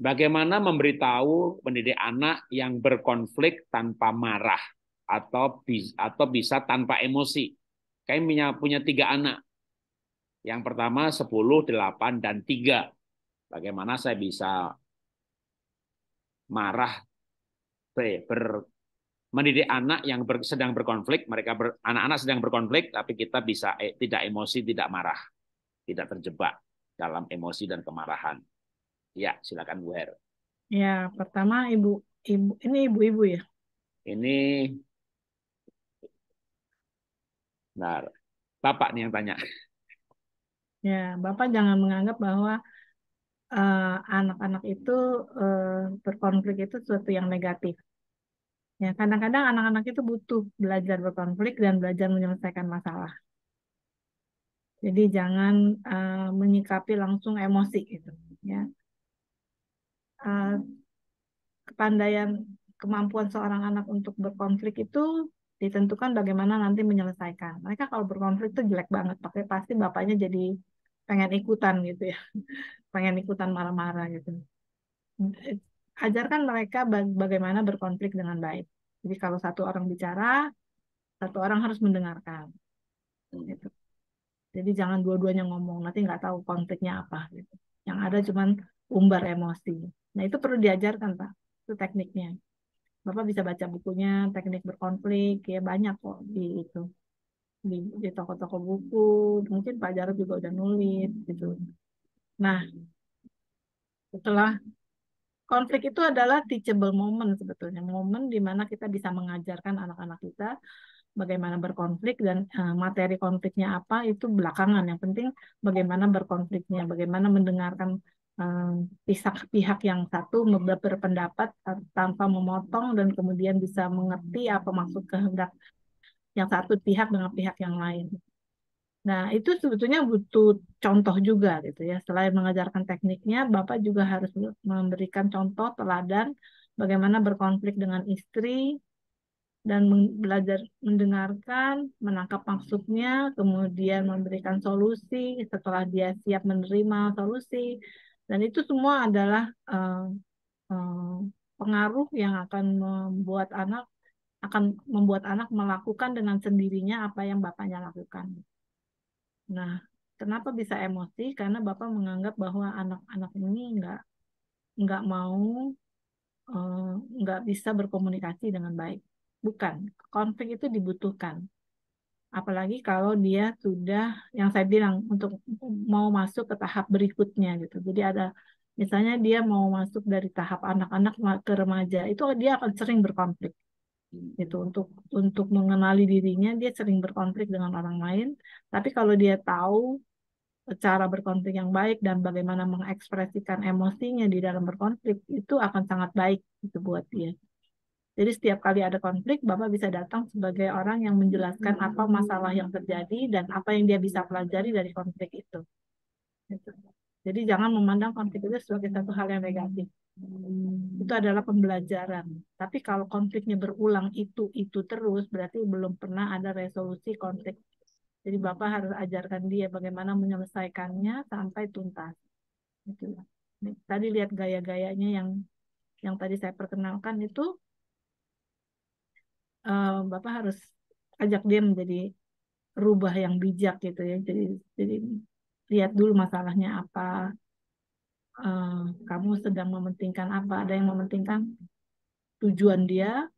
Bagaimana memberitahu pendidik anak yang berkonflik tanpa marah atau atau bisa tanpa emosi? Kami punya, punya tiga anak. Yang pertama 10, 8, dan 3. Bagaimana saya bisa marah ber, mendidik anak yang ber, sedang berkonflik, mereka anak anak-anak sedang berkonflik, tapi kita bisa eh, tidak emosi, tidak marah, tidak terjebak dalam emosi dan kemarahan. Ya, silakan Bu Her. Ya, pertama ibu ibu ini ibu-ibu ya. Ini Nah, Bapak nih yang tanya. Ya, Bapak jangan menganggap bahwa eh, anak-anak uh, itu uh, berkonflik itu sesuatu yang negatif. Ya, kadang-kadang anak-anak itu butuh belajar berkonflik dan belajar menyelesaikan masalah. Jadi jangan uh, menyikapi langsung emosi gitu, ya. Eh, kepandaian kemampuan seorang anak untuk berkonflik itu ditentukan bagaimana nanti menyelesaikan. Mereka kalau berkonflik itu jelek banget, pakai pasti bapaknya jadi pengen ikutan gitu ya, pengen ikutan marah-marah gitu. Ajarkan mereka bagaimana berkonflik dengan baik. Jadi kalau satu orang bicara, satu orang harus mendengarkan. Hmm. Gitu. Jadi jangan dua-duanya ngomong, nanti nggak tahu konfliknya apa. Gitu. Yang ada cuman umbar emosi. Nah itu perlu diajarkan Pak, itu tekniknya. Bapak bisa baca bukunya teknik berkonflik ya banyak kok di itu di, di toko-toko buku mungkin Pak Jarod juga udah nulis gitu. Nah setelah konflik itu adalah teachable moment sebetulnya momen di mana kita bisa mengajarkan anak-anak kita bagaimana berkonflik dan eh, materi konfliknya apa itu belakangan yang penting bagaimana berkonfliknya bagaimana mendengarkan pihak-pihak eh, yang satu berpendapat eh, tanpa memotong dan kemudian bisa mengerti apa maksud kehendak yang satu pihak dengan pihak yang lain. Nah, itu sebetulnya butuh contoh juga gitu ya. Selain mengajarkan tekniknya, Bapak juga harus memberikan contoh teladan bagaimana berkonflik dengan istri dan belajar mendengarkan, menangkap maksudnya, kemudian memberikan solusi setelah dia siap menerima solusi, dan itu semua adalah uh, uh, pengaruh yang akan membuat anak akan membuat anak melakukan dengan sendirinya apa yang bapaknya lakukan. Nah, kenapa bisa emosi? Karena bapak menganggap bahwa anak-anak ini nggak nggak mau eh, nggak uh, bisa berkomunikasi dengan baik. Bukan, konflik itu dibutuhkan apalagi kalau dia sudah yang saya bilang untuk mau masuk ke tahap berikutnya gitu jadi ada misalnya dia mau masuk dari tahap anak-anak ke remaja itu dia akan sering berkonflik itu hmm. untuk untuk mengenali dirinya dia sering berkonflik dengan orang lain tapi kalau dia tahu cara berkonflik yang baik dan bagaimana mengekspresikan emosinya di dalam berkonflik itu akan sangat baik itu buat dia jadi setiap kali ada konflik, Bapak bisa datang sebagai orang yang menjelaskan apa masalah yang terjadi dan apa yang dia bisa pelajari dari konflik itu. Gitu. Jadi jangan memandang konflik itu sebagai satu hal yang negatif. Itu adalah pembelajaran. Tapi kalau konfliknya berulang itu-itu terus, berarti belum pernah ada resolusi konflik. Jadi Bapak harus ajarkan dia bagaimana menyelesaikannya sampai tuntas. Gitu. Tadi lihat gaya-gayanya yang yang tadi saya perkenalkan itu uh, bapak harus ajak dia menjadi rubah yang bijak gitu ya jadi jadi lihat dulu masalahnya apa uh, kamu sedang mementingkan apa ada yang mementingkan tujuan dia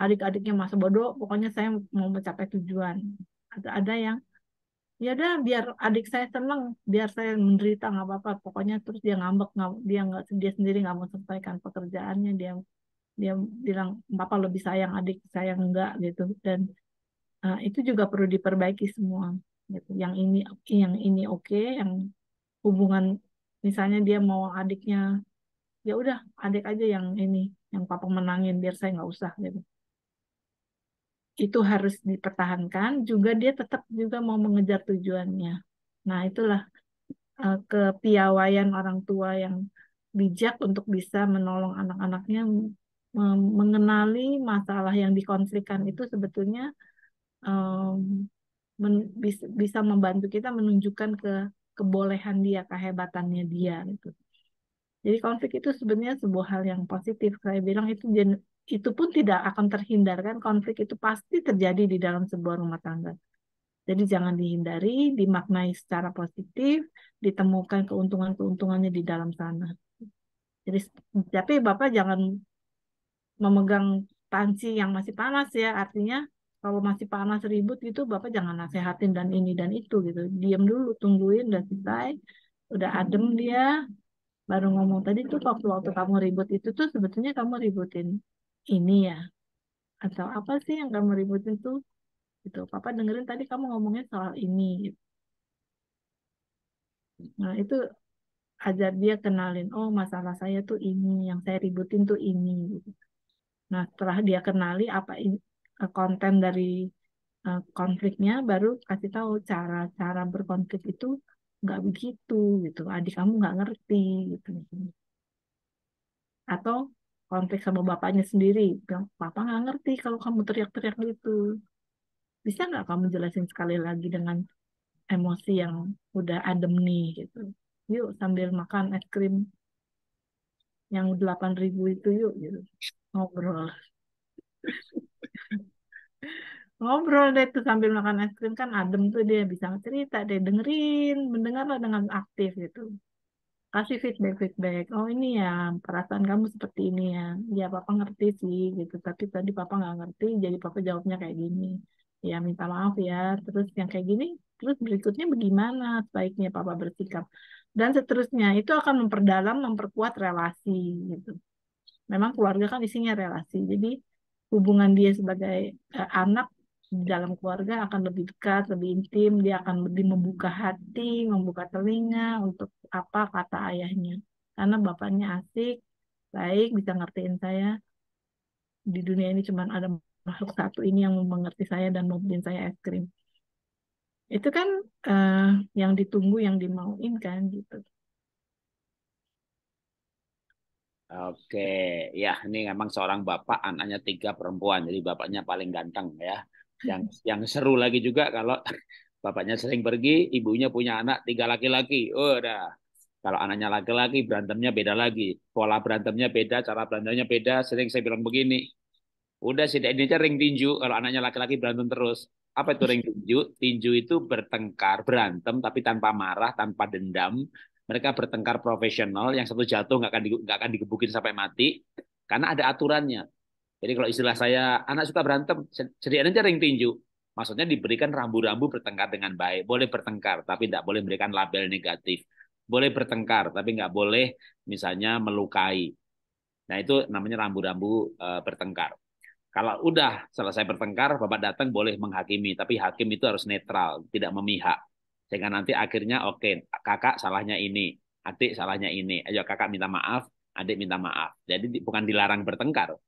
adik-adiknya masa bodoh pokoknya saya mau mencapai tujuan ada ada yang ya udah biar adik saya seneng biar saya menderita nggak apa-apa pokoknya terus dia ngambek dia nggak sendiri nggak mau selesaikan pekerjaannya dia dia bilang papa lebih sayang adik sayang enggak gitu dan uh, itu juga perlu diperbaiki semua gitu yang ini oke yang ini oke okay, yang hubungan misalnya dia mau adiknya ya udah adik aja yang ini yang papa menangin biar saya nggak usah gitu itu harus dipertahankan juga dia tetap juga mau mengejar tujuannya nah itulah uh, kepiawaian orang tua yang bijak untuk bisa menolong anak-anaknya mengenali masalah yang dikonflikkan itu sebetulnya um, men, bisa membantu kita menunjukkan ke kebolehan dia, kehebatannya dia gitu. Jadi konflik itu sebenarnya sebuah hal yang positif. Saya bilang itu itu pun tidak akan terhindarkan konflik itu pasti terjadi di dalam sebuah rumah tangga. Jadi jangan dihindari, dimaknai secara positif, ditemukan keuntungan-keuntungannya di dalam sana. Jadi tapi Bapak jangan memegang panci yang masih panas ya artinya kalau masih panas ribut gitu bapak jangan nasehatin dan ini dan itu gitu diam dulu tungguin udah selesai udah adem dia baru ngomong tadi tuh waktu waktu kamu ribut itu tuh sebetulnya kamu ributin ini ya atau apa sih yang kamu ributin tuh gitu papa dengerin tadi kamu ngomongnya soal ini gitu. nah itu ajar dia kenalin oh masalah saya tuh ini yang saya ributin tuh ini gitu Nah, setelah dia kenali apa eh, konten dari eh, konfliknya, baru kasih tahu cara cara berkonflik itu nggak begitu gitu. Adik kamu nggak ngerti gitu. Atau konflik sama bapaknya sendiri, bilang papa nggak ngerti kalau kamu teriak-teriak gitu. Bisa nggak kamu jelasin sekali lagi dengan emosi yang udah adem nih gitu. Yuk sambil makan es krim yang 8000 itu yuk gitu ngobrol ngobrol deh tuh sambil makan es krim kan adem tuh dia bisa cerita deh dengerin mendengarlah dengan aktif gitu kasih feedback feedback oh ini ya perasaan kamu seperti ini ya ya papa ngerti sih gitu tapi tadi papa nggak ngerti jadi papa jawabnya kayak gini ya minta maaf ya terus yang kayak gini terus berikutnya bagaimana sebaiknya papa bersikap dan seterusnya itu akan memperdalam memperkuat relasi gitu memang keluarga kan isinya relasi jadi hubungan dia sebagai uh, anak di dalam keluarga akan lebih dekat lebih intim dia akan lebih membuka hati membuka telinga untuk apa kata ayahnya karena bapaknya asik baik bisa ngertiin saya di dunia ini cuma ada makhluk satu ini yang mengerti saya dan mau bikin saya es krim itu kan uh, yang ditunggu yang dimauin kan gitu Oke, ya ini memang seorang bapak, anaknya tiga perempuan, jadi bapaknya paling ganteng ya. Yang yang seru lagi juga kalau bapaknya sering pergi, ibunya punya anak tiga laki-laki. Oh, udah. Kalau anaknya laki-laki, berantemnya beda lagi. Pola berantemnya beda, cara berantemnya beda. Sering saya bilang begini, udah si ini aja ring tinju, kalau anaknya laki-laki berantem terus. Apa itu ring tinju? Tinju itu bertengkar, berantem, tapi tanpa marah, tanpa dendam, mereka bertengkar profesional, yang satu jatuh nggak akan nggak akan digebukin sampai mati, karena ada aturannya. Jadi kalau istilah saya, anak suka berantem, sediain aja ring tinju. Maksudnya diberikan rambu-rambu bertengkar dengan baik. Boleh bertengkar, tapi tidak boleh memberikan label negatif. Boleh bertengkar, tapi nggak boleh misalnya melukai. Nah itu namanya rambu-rambu e, bertengkar. Kalau udah selesai bertengkar, bapak datang boleh menghakimi, tapi hakim itu harus netral, tidak memihak sehingga nanti akhirnya oke okay, kakak salahnya ini adik salahnya ini ayo kakak minta maaf adik minta maaf jadi bukan dilarang bertengkar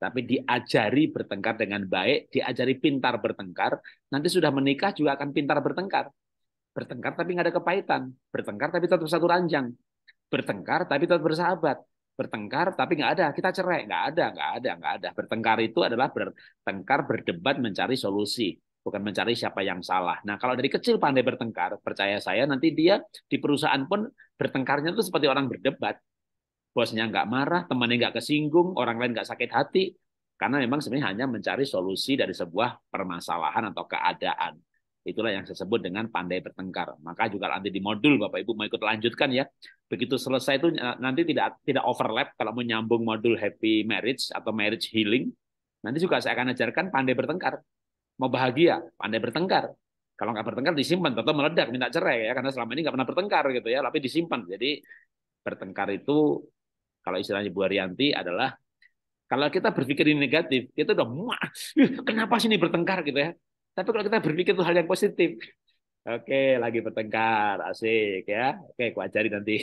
tapi diajari bertengkar dengan baik diajari pintar bertengkar nanti sudah menikah juga akan pintar bertengkar bertengkar tapi nggak ada kepahitan bertengkar tapi tetap satu ranjang bertengkar tapi tetap bersahabat bertengkar tapi nggak ada kita cerai nggak ada nggak ada nggak ada bertengkar itu adalah bertengkar berdebat mencari solusi bukan mencari siapa yang salah. Nah, kalau dari kecil pandai bertengkar, percaya saya nanti dia di perusahaan pun bertengkarnya itu seperti orang berdebat. Bosnya nggak marah, temannya nggak kesinggung, orang lain nggak sakit hati. Karena memang sebenarnya hanya mencari solusi dari sebuah permasalahan atau keadaan. Itulah yang saya sebut dengan pandai bertengkar. Maka juga nanti di modul Bapak Ibu mau ikut lanjutkan ya. Begitu selesai itu eh, nanti tidak tidak overlap kalau menyambung modul happy marriage atau marriage healing. Nanti juga saya akan ajarkan pandai bertengkar mau bahagia pandai bertengkar kalau nggak bertengkar disimpan tetap meledak minta cerai ya karena selama ini nggak pernah bertengkar gitu ya tapi disimpan jadi bertengkar itu kalau istilahnya Bu Arianti adalah kalau kita berpikir ini negatif kita udah muak kenapa sih ini bertengkar gitu ya tapi kalau kita berpikir itu hal yang positif Oke, lagi bertengkar, asik ya. Oke, aku ajari nanti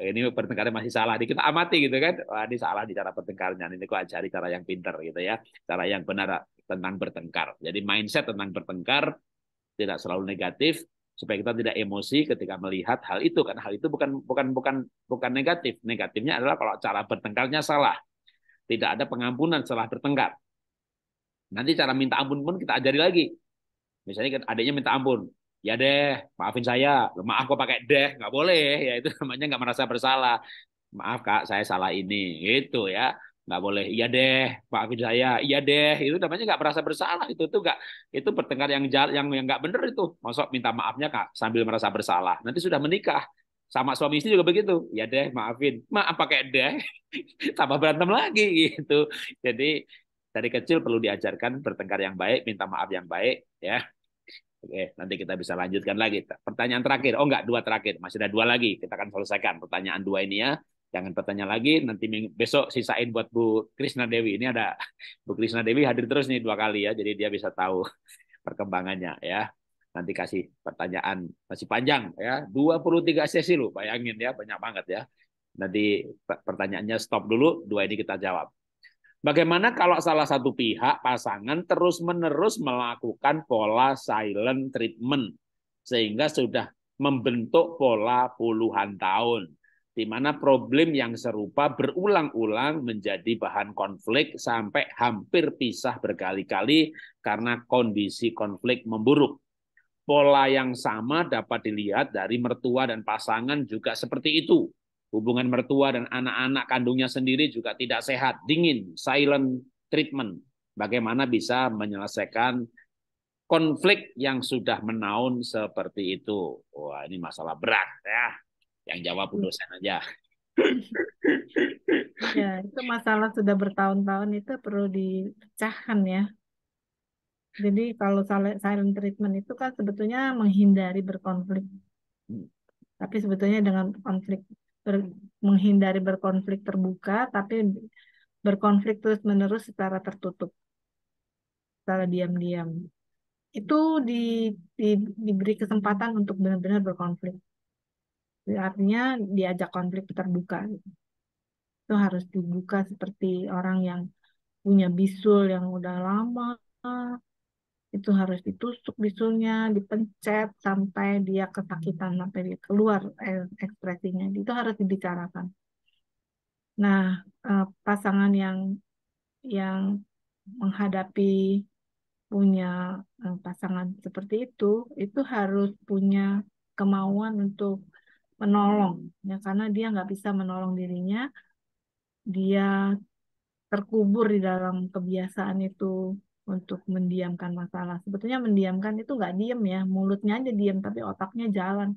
ini pertengkaran masih salah kita amati gitu kan Wah, ini salah di cara pertengkaran ini kok ajari cara yang pinter gitu ya cara yang benar tentang bertengkar jadi mindset tentang bertengkar tidak selalu negatif supaya kita tidak emosi ketika melihat hal itu kan hal itu bukan bukan bukan bukan negatif negatifnya adalah kalau cara bertengkarnya salah tidak ada pengampunan setelah bertengkar nanti cara minta ampun pun kita ajari lagi misalnya adanya minta ampun ya deh maafin saya maaf kok pakai deh nggak boleh ya itu namanya nggak merasa bersalah maaf kak saya salah ini gitu ya nggak boleh iya deh maafin saya iya deh itu namanya nggak merasa bersalah itu tuh nggak itu pertengkar yang yang yang nggak bener itu masuk minta maafnya kak sambil merasa bersalah nanti sudah menikah sama suami istri juga begitu ya deh maafin maaf pakai deh tambah berantem lagi gitu jadi dari kecil perlu diajarkan bertengkar yang baik minta maaf yang baik ya Oke, nanti kita bisa lanjutkan lagi. Pertanyaan terakhir, oh enggak, dua terakhir. Masih ada dua lagi, kita akan selesaikan pertanyaan dua ini ya. Jangan bertanya lagi, nanti besok sisain buat Bu Krisna Dewi. Ini ada Bu Krisna Dewi hadir terus nih dua kali ya, jadi dia bisa tahu perkembangannya ya. Nanti kasih pertanyaan masih panjang ya, 23 sesi lu bayangin ya, banyak banget ya. Nanti pertanyaannya stop dulu, dua ini kita jawab. Bagaimana kalau salah satu pihak pasangan terus-menerus melakukan pola silent treatment sehingga sudah membentuk pola puluhan tahun di mana problem yang serupa berulang-ulang menjadi bahan konflik sampai hampir pisah berkali-kali karena kondisi konflik memburuk. Pola yang sama dapat dilihat dari mertua dan pasangan juga seperti itu. Hubungan mertua dan anak-anak kandungnya sendiri juga tidak sehat, dingin, silent treatment. Bagaimana bisa menyelesaikan konflik yang sudah menaun seperti itu? Wah, ini masalah berat ya. Yang jawab hmm. dosen aja. ya, itu masalah sudah bertahun-tahun itu perlu dipecahkan ya. Jadi kalau silent treatment itu kan sebetulnya menghindari berkonflik. Hmm. Tapi sebetulnya dengan konflik ber, menghindari berkonflik terbuka, tapi berkonflik terus-menerus secara tertutup, secara diam-diam. Itu di, di, diberi kesempatan untuk benar-benar berkonflik. Artinya diajak konflik terbuka. Itu harus dibuka seperti orang yang punya bisul yang udah lama itu harus ditusuk bisulnya, dipencet sampai dia kesakitan, sampai dia keluar ekspresinya. Itu harus dibicarakan. Nah, eh, pasangan yang yang menghadapi punya eh, pasangan seperti itu, itu harus punya kemauan untuk menolong, ya karena dia nggak bisa menolong dirinya, dia terkubur di dalam kebiasaan itu untuk mendiamkan masalah. Sebetulnya mendiamkan itu nggak diem ya, mulutnya aja diem tapi otaknya jalan.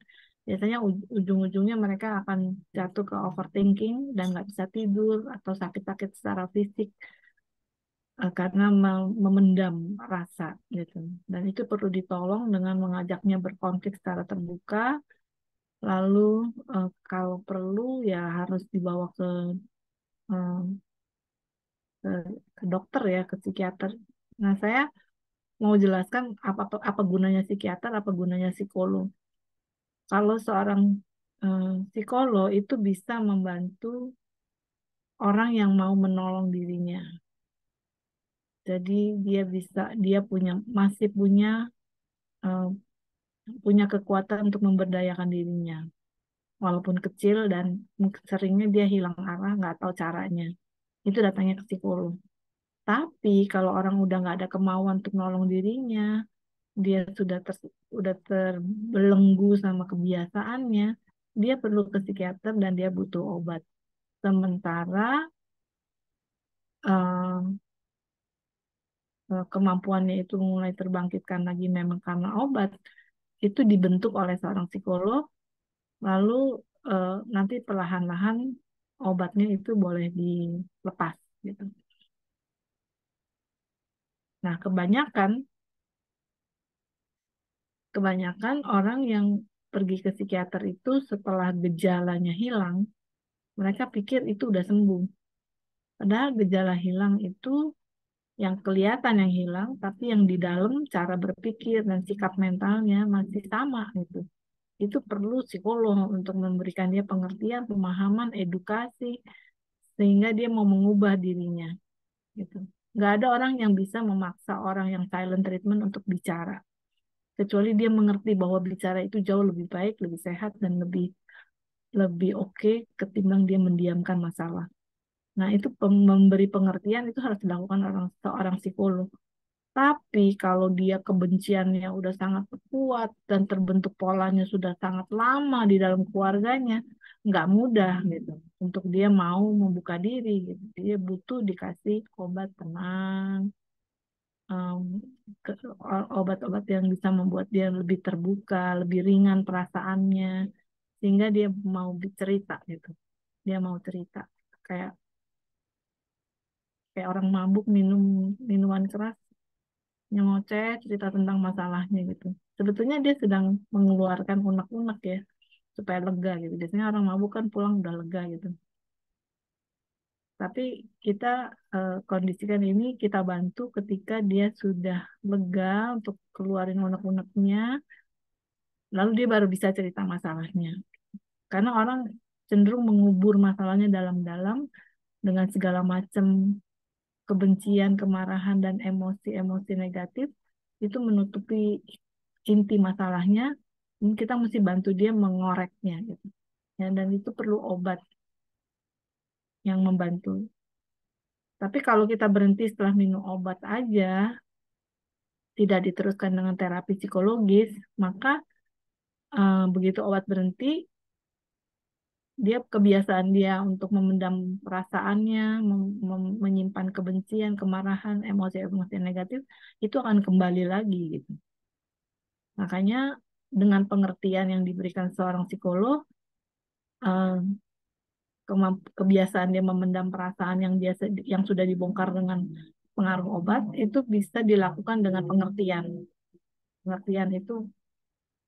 Biasanya ujung-ujungnya mereka akan jatuh ke overthinking dan nggak bisa tidur atau sakit-sakit secara fisik e, karena memendam rasa gitu. Dan itu perlu ditolong dengan mengajaknya berkonflik secara terbuka. Lalu e, kalau perlu ya harus dibawa ke, e, ke dokter ya ke psikiater Nah, saya mau jelaskan apa apa gunanya psikiater, apa gunanya psikolog. Kalau seorang eh, psikolog itu bisa membantu orang yang mau menolong dirinya. Jadi dia bisa dia punya masih punya eh, punya kekuatan untuk memberdayakan dirinya. Walaupun kecil dan seringnya dia hilang arah, nggak tahu caranya. Itu datangnya ke psikolog tapi kalau orang udah nggak ada kemauan untuk nolong dirinya, dia sudah ter, udah terbelenggu sama kebiasaannya, dia perlu ke psikiater dan dia butuh obat. Sementara uh, kemampuannya itu mulai terbangkitkan lagi memang karena obat, itu dibentuk oleh seorang psikolog, lalu uh, nanti perlahan-lahan obatnya itu boleh dilepas gitu. Nah, kebanyakan kebanyakan orang yang pergi ke psikiater itu setelah gejalanya hilang, mereka pikir itu udah sembuh. Padahal gejala hilang itu yang kelihatan yang hilang, tapi yang di dalam cara berpikir dan sikap mentalnya masih sama gitu. Itu perlu psikolog untuk memberikan dia pengertian, pemahaman, edukasi, sehingga dia mau mengubah dirinya. Gitu. Nggak ada orang yang bisa memaksa orang yang silent treatment untuk bicara. Kecuali dia mengerti bahwa bicara itu jauh lebih baik, lebih sehat, dan lebih lebih oke okay ketimbang dia mendiamkan masalah. Nah, itu memberi pengertian itu harus dilakukan orang seorang psikolog. Tapi kalau dia kebenciannya udah sangat kuat dan terbentuk polanya sudah sangat lama di dalam keluarganya, nggak mudah gitu untuk dia mau membuka diri gitu dia butuh dikasih obat tenang um, obat-obat yang bisa membuat dia lebih terbuka lebih ringan perasaannya sehingga dia mau bercerita gitu dia mau cerita kayak kayak orang mabuk minum minuman keras nyemoceh cerita tentang masalahnya gitu sebetulnya dia sedang mengeluarkan unek-unek ya supaya lega gitu. Biasanya orang mabuk kan pulang udah lega gitu. Tapi kita uh, kondisikan ini kita bantu ketika dia sudah lega untuk keluarin unek-uneknya, lalu dia baru bisa cerita masalahnya. Karena orang cenderung mengubur masalahnya dalam-dalam dengan segala macam kebencian, kemarahan, dan emosi-emosi negatif itu menutupi inti masalahnya kita mesti bantu dia mengoreknya gitu ya dan itu perlu obat yang membantu tapi kalau kita berhenti setelah minum obat aja tidak diteruskan dengan terapi psikologis maka eh, begitu obat berhenti dia kebiasaan dia untuk memendam perasaannya, mem mem menyimpan kebencian, kemarahan, emosi-emosi negatif itu akan kembali lagi gitu. Makanya dengan pengertian yang diberikan seorang psikolog, eh, kebiasaan dia memendam perasaan yang biasa yang sudah dibongkar dengan pengaruh obat itu bisa dilakukan dengan pengertian. Pengertian itu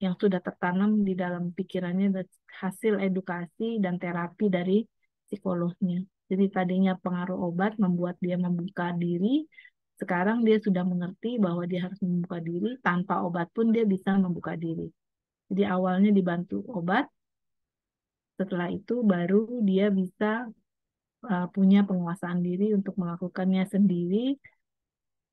yang sudah tertanam di dalam pikirannya hasil edukasi dan terapi dari psikolognya. Jadi tadinya pengaruh obat membuat dia membuka diri, sekarang dia sudah mengerti bahwa dia harus membuka diri, tanpa obat pun dia bisa membuka diri. Jadi awalnya dibantu obat, setelah itu baru dia bisa uh, punya penguasaan diri untuk melakukannya sendiri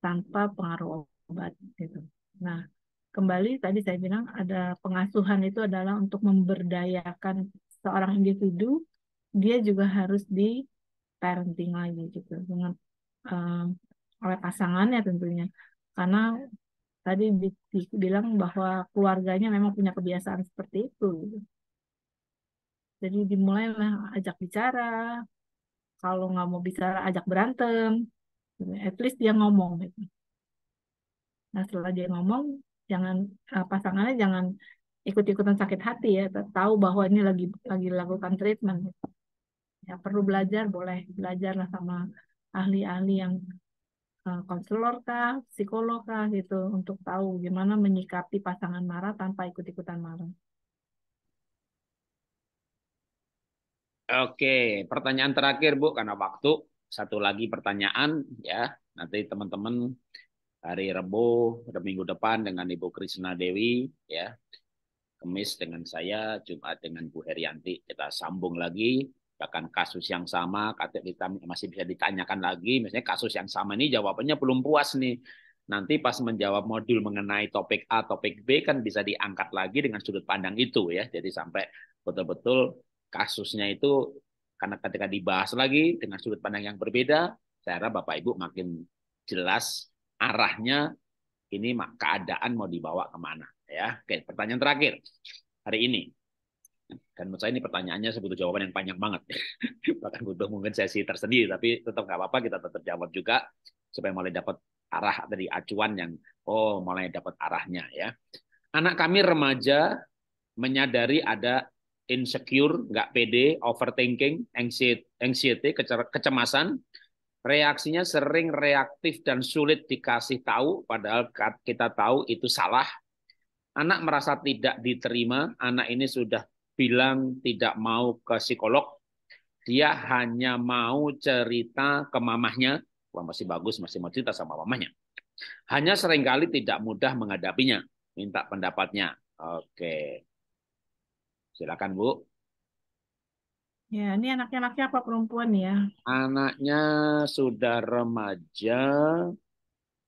tanpa pengaruh obat gitu. Nah, kembali tadi saya bilang ada pengasuhan itu adalah untuk memberdayakan seorang individu, dia juga harus di parenting lagi gitu dengan uh, oleh pasangannya tentunya karena tadi di, bilang bahwa keluarganya memang punya kebiasaan seperti itu gitu. jadi dimulailah ajak bicara kalau nggak mau bicara ajak berantem at least dia ngomong gitu. nah setelah dia ngomong jangan eh, pasangannya jangan ikut-ikutan sakit hati ya tahu bahwa ini lagi lagi lakukan treatment gitu. ya perlu belajar boleh belajarlah sama ahli-ahli yang Eh, konselor kah, psikolog kah gitu untuk tahu gimana menyikapi pasangan marah tanpa ikut-ikutan marah. Oke, pertanyaan terakhir Bu karena waktu satu lagi pertanyaan ya nanti teman-teman hari Rebo minggu depan dengan Ibu Krisna Dewi ya Kemis dengan saya, Jumat dengan Bu Herianti. Kita sambung lagi bahkan kasus yang sama kita masih bisa ditanyakan lagi misalnya kasus yang sama ini jawabannya belum puas nih nanti pas menjawab modul mengenai topik A topik B kan bisa diangkat lagi dengan sudut pandang itu ya jadi sampai betul-betul kasusnya itu karena ketika dibahas lagi dengan sudut pandang yang berbeda saya harap Bapak Ibu makin jelas arahnya ini keadaan mau dibawa kemana ya oke pertanyaan terakhir hari ini dan menurut saya ini pertanyaannya butuh jawaban yang panjang banget. Bahkan butuh mungkin sesi tersendiri, tapi tetap nggak apa-apa kita tetap jawab juga supaya mulai dapat arah dari acuan yang oh mulai dapat arahnya ya. Anak kami remaja menyadari ada insecure, nggak pede, overthinking, anxiety, kecemasan. Reaksinya sering reaktif dan sulit dikasih tahu, padahal kita tahu itu salah. Anak merasa tidak diterima, anak ini sudah bilang tidak mau ke psikolog, dia hanya mau cerita ke mamahnya, wah masih bagus, masih mau cerita sama mamahnya. Hanya seringkali tidak mudah menghadapinya, minta pendapatnya. Oke. Silakan, Bu. Ya, ini anaknya laki apa perempuan ya? Anaknya sudah remaja,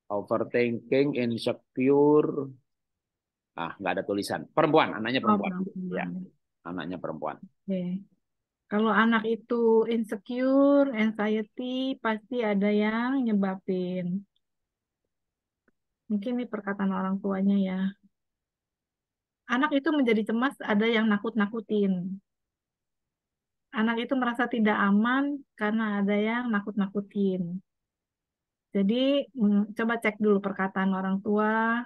overthinking, insecure. Ah, nggak ada tulisan. Perempuan, anaknya perempuan. Oh, perempuan. Ya anaknya perempuan. Okay. Kalau anak itu insecure, anxiety, pasti ada yang nyebabin. Mungkin ini perkataan orang tuanya ya. Anak itu menjadi cemas, ada yang nakut-nakutin. Anak itu merasa tidak aman karena ada yang nakut-nakutin. Jadi mm, coba cek dulu perkataan orang tua,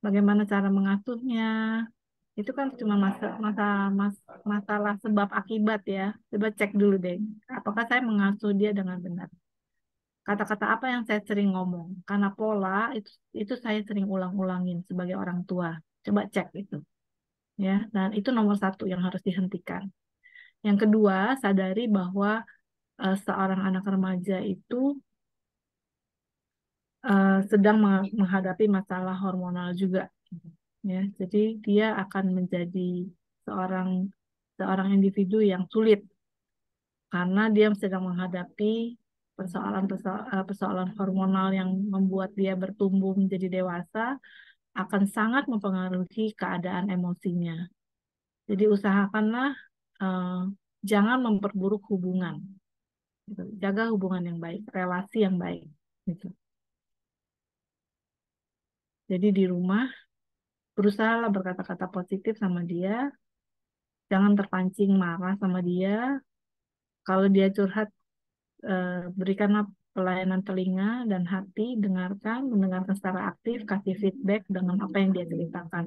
bagaimana cara mengaturnya, itu kan cuma masa masa mas, masalah sebab akibat ya coba cek dulu deh apakah saya mengasuh dia dengan benar kata-kata apa yang saya sering ngomong karena pola itu itu saya sering ulang-ulangin sebagai orang tua coba cek itu ya dan itu nomor satu yang harus dihentikan yang kedua sadari bahwa uh, seorang anak remaja itu uh, sedang menghadapi masalah hormonal juga ya jadi dia akan menjadi seorang seorang individu yang sulit karena dia sedang menghadapi persoalan eh, persoalan hormonal yang membuat dia bertumbuh menjadi dewasa akan sangat mempengaruhi keadaan emosinya. Jadi usahakanlah uh, jangan memperburuk hubungan, gitu, jaga hubungan yang baik, relasi yang baik, gitu. Jadi di rumah Berusaha berkata-kata positif sama dia jangan terpancing marah sama dia kalau dia curhat eh, berikanlah pelayanan telinga dan hati dengarkan mendengarkan secara aktif kasih feedback dengan apa yang dia ceritakan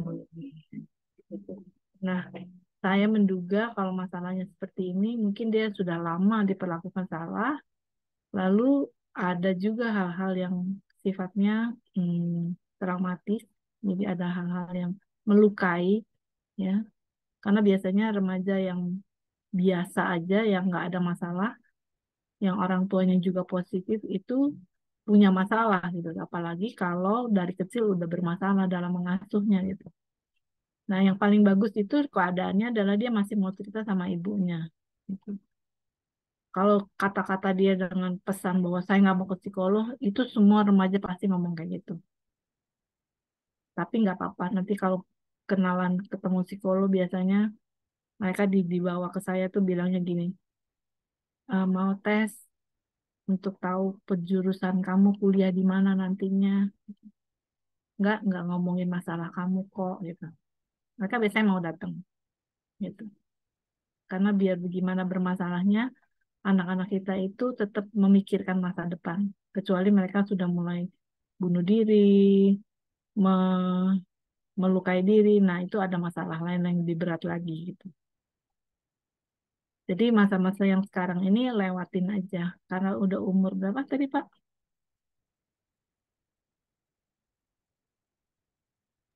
nah saya menduga kalau masalahnya seperti ini mungkin dia sudah lama diperlakukan salah lalu ada juga hal-hal yang sifatnya hmm, traumatis jadi ada hal-hal yang melukai ya. Karena biasanya remaja yang biasa aja yang nggak ada masalah yang orang tuanya juga positif itu punya masalah gitu apalagi kalau dari kecil udah bermasalah dalam mengasuhnya gitu nah yang paling bagus itu keadaannya adalah dia masih mau cerita sama ibunya gitu. kalau kata-kata dia dengan pesan bahwa saya nggak mau ke psikolog itu semua remaja pasti ngomong kayak gitu tapi nggak apa-apa nanti kalau kenalan ketemu psikolog biasanya mereka di dibawa ke saya tuh bilangnya gini e, mau tes untuk tahu penjurusan kamu kuliah di mana nantinya nggak nggak ngomongin masalah kamu kok gitu mereka biasanya mau datang gitu karena biar bagaimana bermasalahnya anak-anak kita itu tetap memikirkan masa depan kecuali mereka sudah mulai bunuh diri me melukai diri. Nah, itu ada masalah lain yang lebih berat lagi gitu. Jadi masa-masa yang sekarang ini lewatin aja karena udah umur berapa tadi, Pak?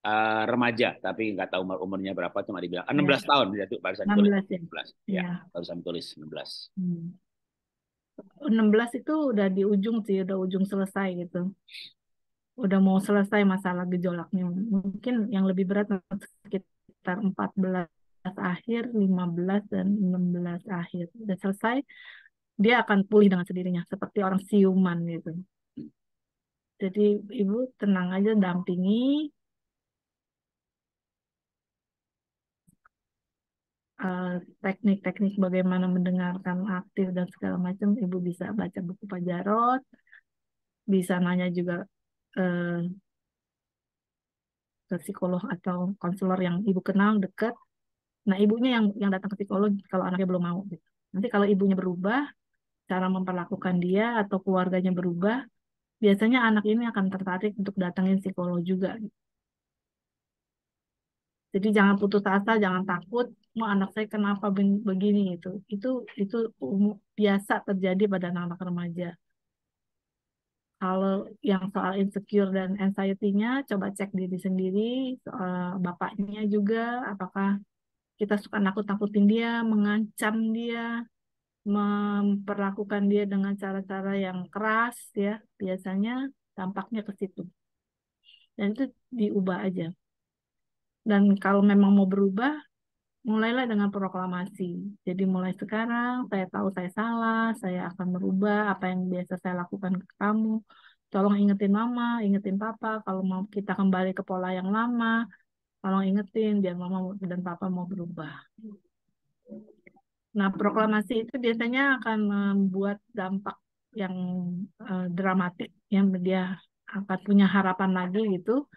Uh, remaja, tapi nggak tahu umur umurnya berapa, cuma dibilang ah, enam 16 ya. tahun dia tuh barusan 16, Ya? 16. Ya, ya. barusan tulis 16. Hmm. 16 itu udah di ujung sih, udah ujung selesai gitu udah mau selesai masalah gejolaknya. Mungkin yang lebih berat sekitar 14 akhir, 15 dan 16 akhir. Udah selesai, dia akan pulih dengan sendirinya seperti orang siuman gitu. Jadi ibu tenang aja dampingi. Eh, teknik-teknik bagaimana mendengarkan aktif dan segala macam ibu bisa baca buku Pak Jarot bisa nanya juga Eh, ke psikolog atau konselor yang ibu kenal dekat. Nah, ibunya yang yang datang ke psikolog kalau anaknya belum mau gitu. Nanti kalau ibunya berubah, cara memperlakukan dia atau keluarganya berubah, biasanya anak ini akan tertarik untuk datangin psikolog juga. Gitu. Jadi jangan putus asa, jangan takut, mau anak saya kenapa begini gitu. itu. Itu itu biasa terjadi pada anak-anak remaja. Kalau yang soal insecure dan anxiety-nya, coba cek diri sendiri, soal bapaknya juga, apakah kita suka nakut-nakutin dia, mengancam dia, memperlakukan dia dengan cara-cara yang keras ya biasanya tampaknya ke situ dan itu diubah aja dan kalau memang mau berubah mulailah dengan proklamasi. Jadi mulai sekarang saya tahu saya salah, saya akan merubah apa yang biasa saya lakukan ke kamu. Tolong ingetin mama, ingetin papa kalau mau kita kembali ke pola yang lama, tolong ingetin biar mama dan papa mau berubah. Nah, proklamasi itu biasanya akan membuat dampak yang uh, dramatik yang dia akan punya harapan lagi gitu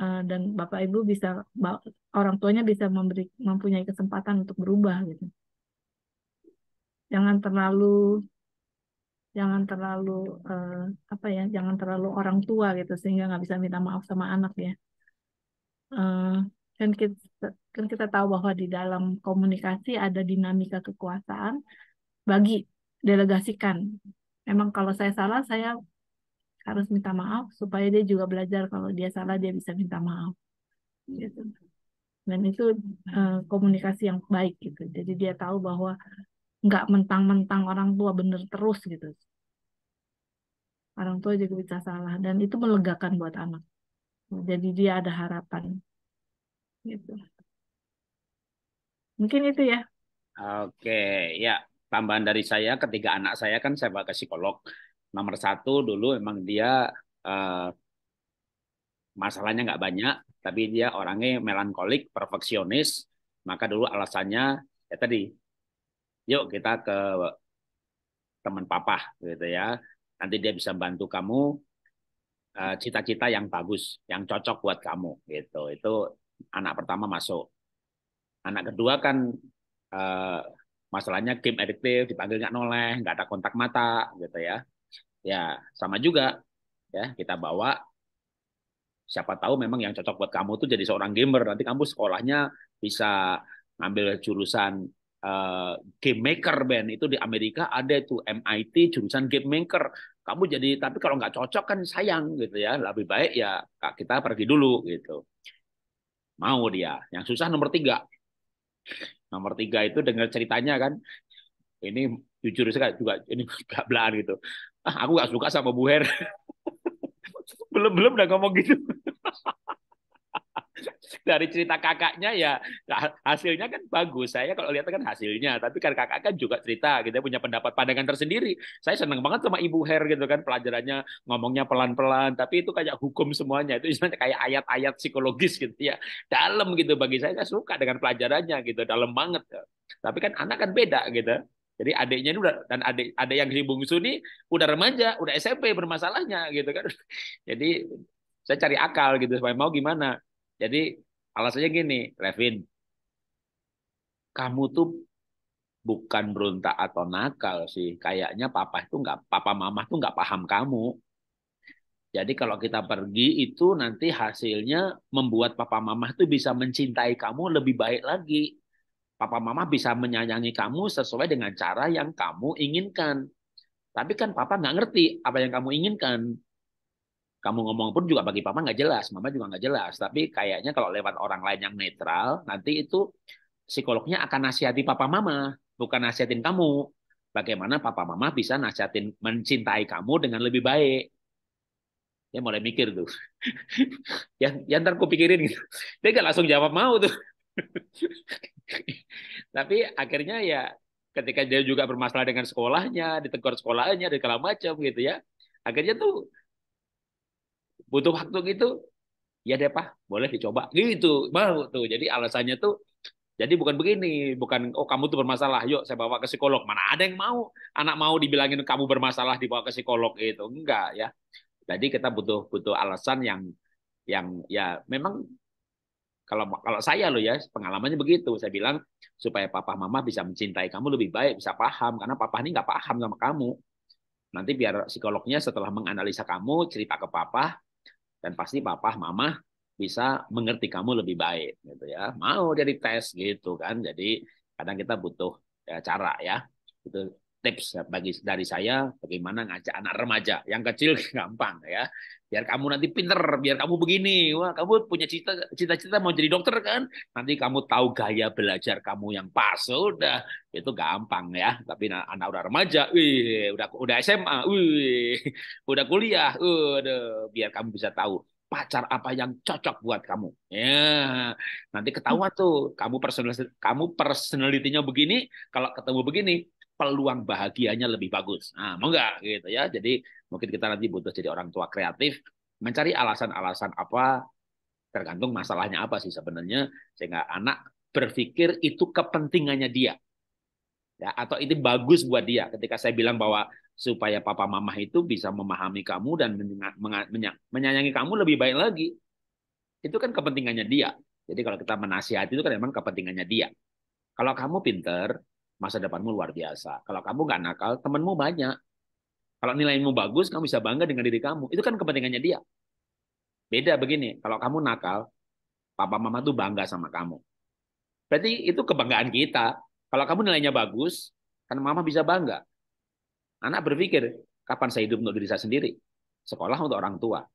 Eh, dan bapak ibu bisa orang tuanya bisa memberi mempunyai kesempatan untuk berubah gitu jangan terlalu jangan terlalu uh, apa ya jangan terlalu orang tua gitu sehingga nggak bisa minta maaf sama anak ya uh, kan kita kan kita tahu bahwa di dalam komunikasi ada dinamika kekuasaan bagi delegasikan memang kalau saya salah saya harus minta maaf supaya dia juga belajar kalau dia salah dia bisa minta maaf gitu dan itu uh, komunikasi yang baik gitu jadi dia tahu bahwa nggak mentang-mentang orang tua bener terus gitu orang tua juga bisa salah dan itu melegakan buat anak jadi dia ada harapan gitu mungkin itu ya oke ya tambahan dari saya ketiga anak saya kan saya bawa ke psikolog nomor satu dulu emang dia uh, masalahnya nggak banyak, tapi dia orangnya melankolik, perfeksionis. Maka dulu alasannya ya tadi, yuk kita ke teman papa gitu ya. Nanti dia bisa bantu kamu eh, cita-cita yang bagus, yang cocok buat kamu gitu. Itu anak pertama masuk. Anak kedua kan uh, masalahnya game addictive, dipanggil nggak noleh, nggak ada kontak mata gitu ya ya sama juga ya kita bawa siapa tahu memang yang cocok buat kamu tuh jadi seorang gamer nanti kamu sekolahnya bisa ngambil jurusan uh, game maker Ben itu di Amerika ada itu MIT jurusan game maker kamu jadi tapi kalau nggak cocok kan sayang gitu ya lebih baik ya kita pergi dulu gitu mau dia yang susah nomor tiga nomor tiga itu dengar ceritanya kan ini jujur sekali juga ini belah-belahan gitu ah aku gak suka sama Bu Her. belum belum udah ngomong gitu. Dari cerita kakaknya ya hasilnya kan bagus. Saya kalau lihat kan hasilnya, tapi kan kakak kan juga cerita gitu punya pendapat pandangan tersendiri. Saya seneng banget sama Ibu Her gitu kan pelajarannya ngomongnya pelan-pelan, tapi itu kayak hukum semuanya. Itu istilahnya kayak ayat-ayat psikologis gitu ya. Dalam gitu bagi saya saya suka dengan pelajarannya gitu, dalam banget. Tapi kan anak kan beda gitu. Jadi adiknya ini udah dan adik ada yang si bungsu ini udah remaja, udah SMP bermasalahnya gitu kan. Jadi saya cari akal gitu supaya mau gimana. Jadi alasannya gini, Levin, kamu tuh bukan berontak atau nakal sih. Kayaknya papa itu nggak, papa mama tuh nggak paham kamu. Jadi kalau kita pergi itu nanti hasilnya membuat papa mama tuh bisa mencintai kamu lebih baik lagi papa mama bisa menyayangi kamu sesuai dengan cara yang kamu inginkan. Tapi kan papa nggak ngerti apa yang kamu inginkan. Kamu ngomong pun juga bagi papa nggak jelas, mama juga nggak jelas. Tapi kayaknya kalau lewat orang lain yang netral, nanti itu psikolognya akan nasihati papa mama, bukan nasihatin kamu. Bagaimana papa mama bisa nasihatin mencintai kamu dengan lebih baik dia mulai mikir tuh yang yang ntar pikirin gitu dia gak langsung jawab mau tuh Tapi akhirnya ya ketika dia juga bermasalah dengan sekolahnya, ditegur sekolahnya, dan segala macam gitu ya. Akhirnya tuh butuh waktu gitu. Ya deh pak, boleh dicoba gitu. Mau tuh. Jadi alasannya tuh jadi bukan begini, bukan oh kamu tuh bermasalah, yuk saya bawa ke psikolog. Mana ada yang mau anak mau dibilangin kamu bermasalah dibawa ke psikolog itu enggak ya. Jadi kita butuh butuh alasan yang yang ya memang kalau kalau saya loh ya pengalamannya begitu. Saya bilang supaya papa mama bisa mencintai kamu lebih baik, bisa paham karena papa ini nggak paham sama kamu. Nanti biar psikolognya setelah menganalisa kamu cerita ke papa dan pasti papa mama bisa mengerti kamu lebih baik gitu ya. Mau jadi tes gitu kan. Jadi kadang kita butuh ya, cara ya. Itu tips bagi dari saya bagaimana ngajak anak remaja. Yang kecil gampang ya biar kamu nanti pinter, biar kamu begini. Wah, kamu punya cita-cita mau jadi dokter kan? Nanti kamu tahu gaya belajar kamu yang pas. Udah, itu gampang ya. Tapi anak udah remaja, wih, udah udah SMA, wih, udah kuliah, udah, biar kamu bisa tahu pacar apa yang cocok buat kamu. Ya, nanti ketawa hmm. tuh kamu personal kamu personalitinya begini, kalau ketemu begini peluang bahagianya lebih bagus. Nah, mau nggak gitu ya? Jadi Mungkin kita nanti butuh jadi orang tua kreatif, mencari alasan-alasan apa, tergantung masalahnya apa sih sebenarnya, sehingga anak berpikir itu kepentingannya dia. Ya, atau itu bagus buat dia. Ketika saya bilang bahwa supaya papa mama itu bisa memahami kamu dan menyayangi kamu lebih baik lagi, itu kan kepentingannya dia. Jadi kalau kita menasihati itu kan memang kepentingannya dia. Kalau kamu pinter, masa depanmu luar biasa. Kalau kamu nggak nakal, temenmu banyak. Kalau nilaimu bagus, kamu bisa bangga dengan diri kamu. Itu kan kepentingannya dia. Beda begini, kalau kamu nakal, papa mama tuh bangga sama kamu. Berarti itu kebanggaan kita. Kalau kamu nilainya bagus, kan mama bisa bangga. Anak berpikir, kapan saya hidup untuk diri saya sendiri? Sekolah untuk orang tua.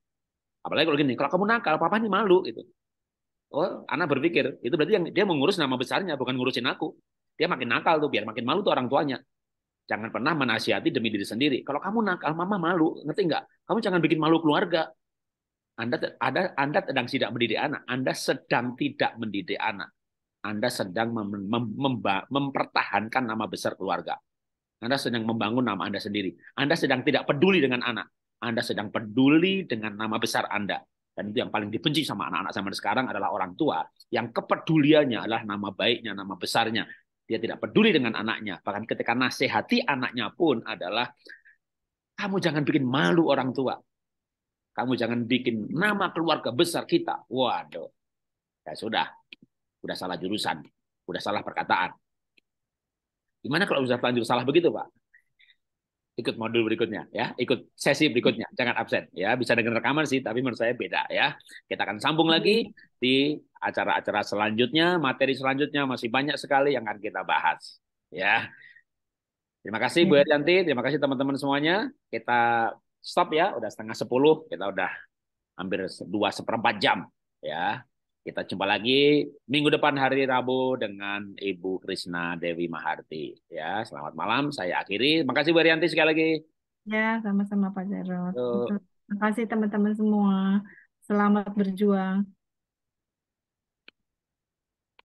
Apalagi kalau gini, kalau kamu nakal, papa ini malu gitu. Oh, anak berpikir itu berarti yang dia mengurus nama besarnya, bukan ngurusin aku. Dia makin nakal tuh, biar makin malu tuh orang tuanya. Jangan pernah menasihati demi diri sendiri. Kalau kamu nakal, ah, mama malu, ngerti nggak? Kamu jangan bikin malu keluarga. Anda, ada, Anda sedang tidak mendidik anak. Anda sedang tidak mendidik anak. Anda sedang mem, mem, mem, mempertahankan nama besar keluarga. Anda sedang membangun nama Anda sendiri. Anda sedang tidak peduli dengan anak. Anda sedang peduli dengan nama besar Anda. Dan itu yang paling dibenci sama anak-anak zaman sekarang adalah orang tua yang kepeduliannya adalah nama baiknya, nama besarnya, dia tidak peduli dengan anaknya. Bahkan ketika nasihati anaknya pun adalah kamu jangan bikin malu orang tua. Kamu jangan bikin nama keluarga besar kita. Waduh. Ya sudah. Sudah salah jurusan. Sudah salah perkataan. Gimana kalau sudah lanjut salah begitu, Pak? Ikut modul berikutnya ya, ikut sesi berikutnya, jangan absen ya. Bisa dengan rekaman sih, tapi menurut saya beda ya. Kita akan sambung lagi di acara-acara selanjutnya, materi selanjutnya masih banyak sekali yang akan kita bahas. Ya. Terima kasih Bu hmm. Yanti, terima kasih teman-teman semuanya. Kita stop ya, udah setengah sepuluh, kita udah hampir dua seperempat jam. Ya, kita jumpa lagi minggu depan hari Rabu dengan Ibu Krisna Dewi Maharti. Ya, selamat malam. Saya akhiri. Terima kasih Bu Yanti sekali lagi. Ya, sama-sama Pak Jarod. Terima kasih teman-teman semua. Selamat berjuang.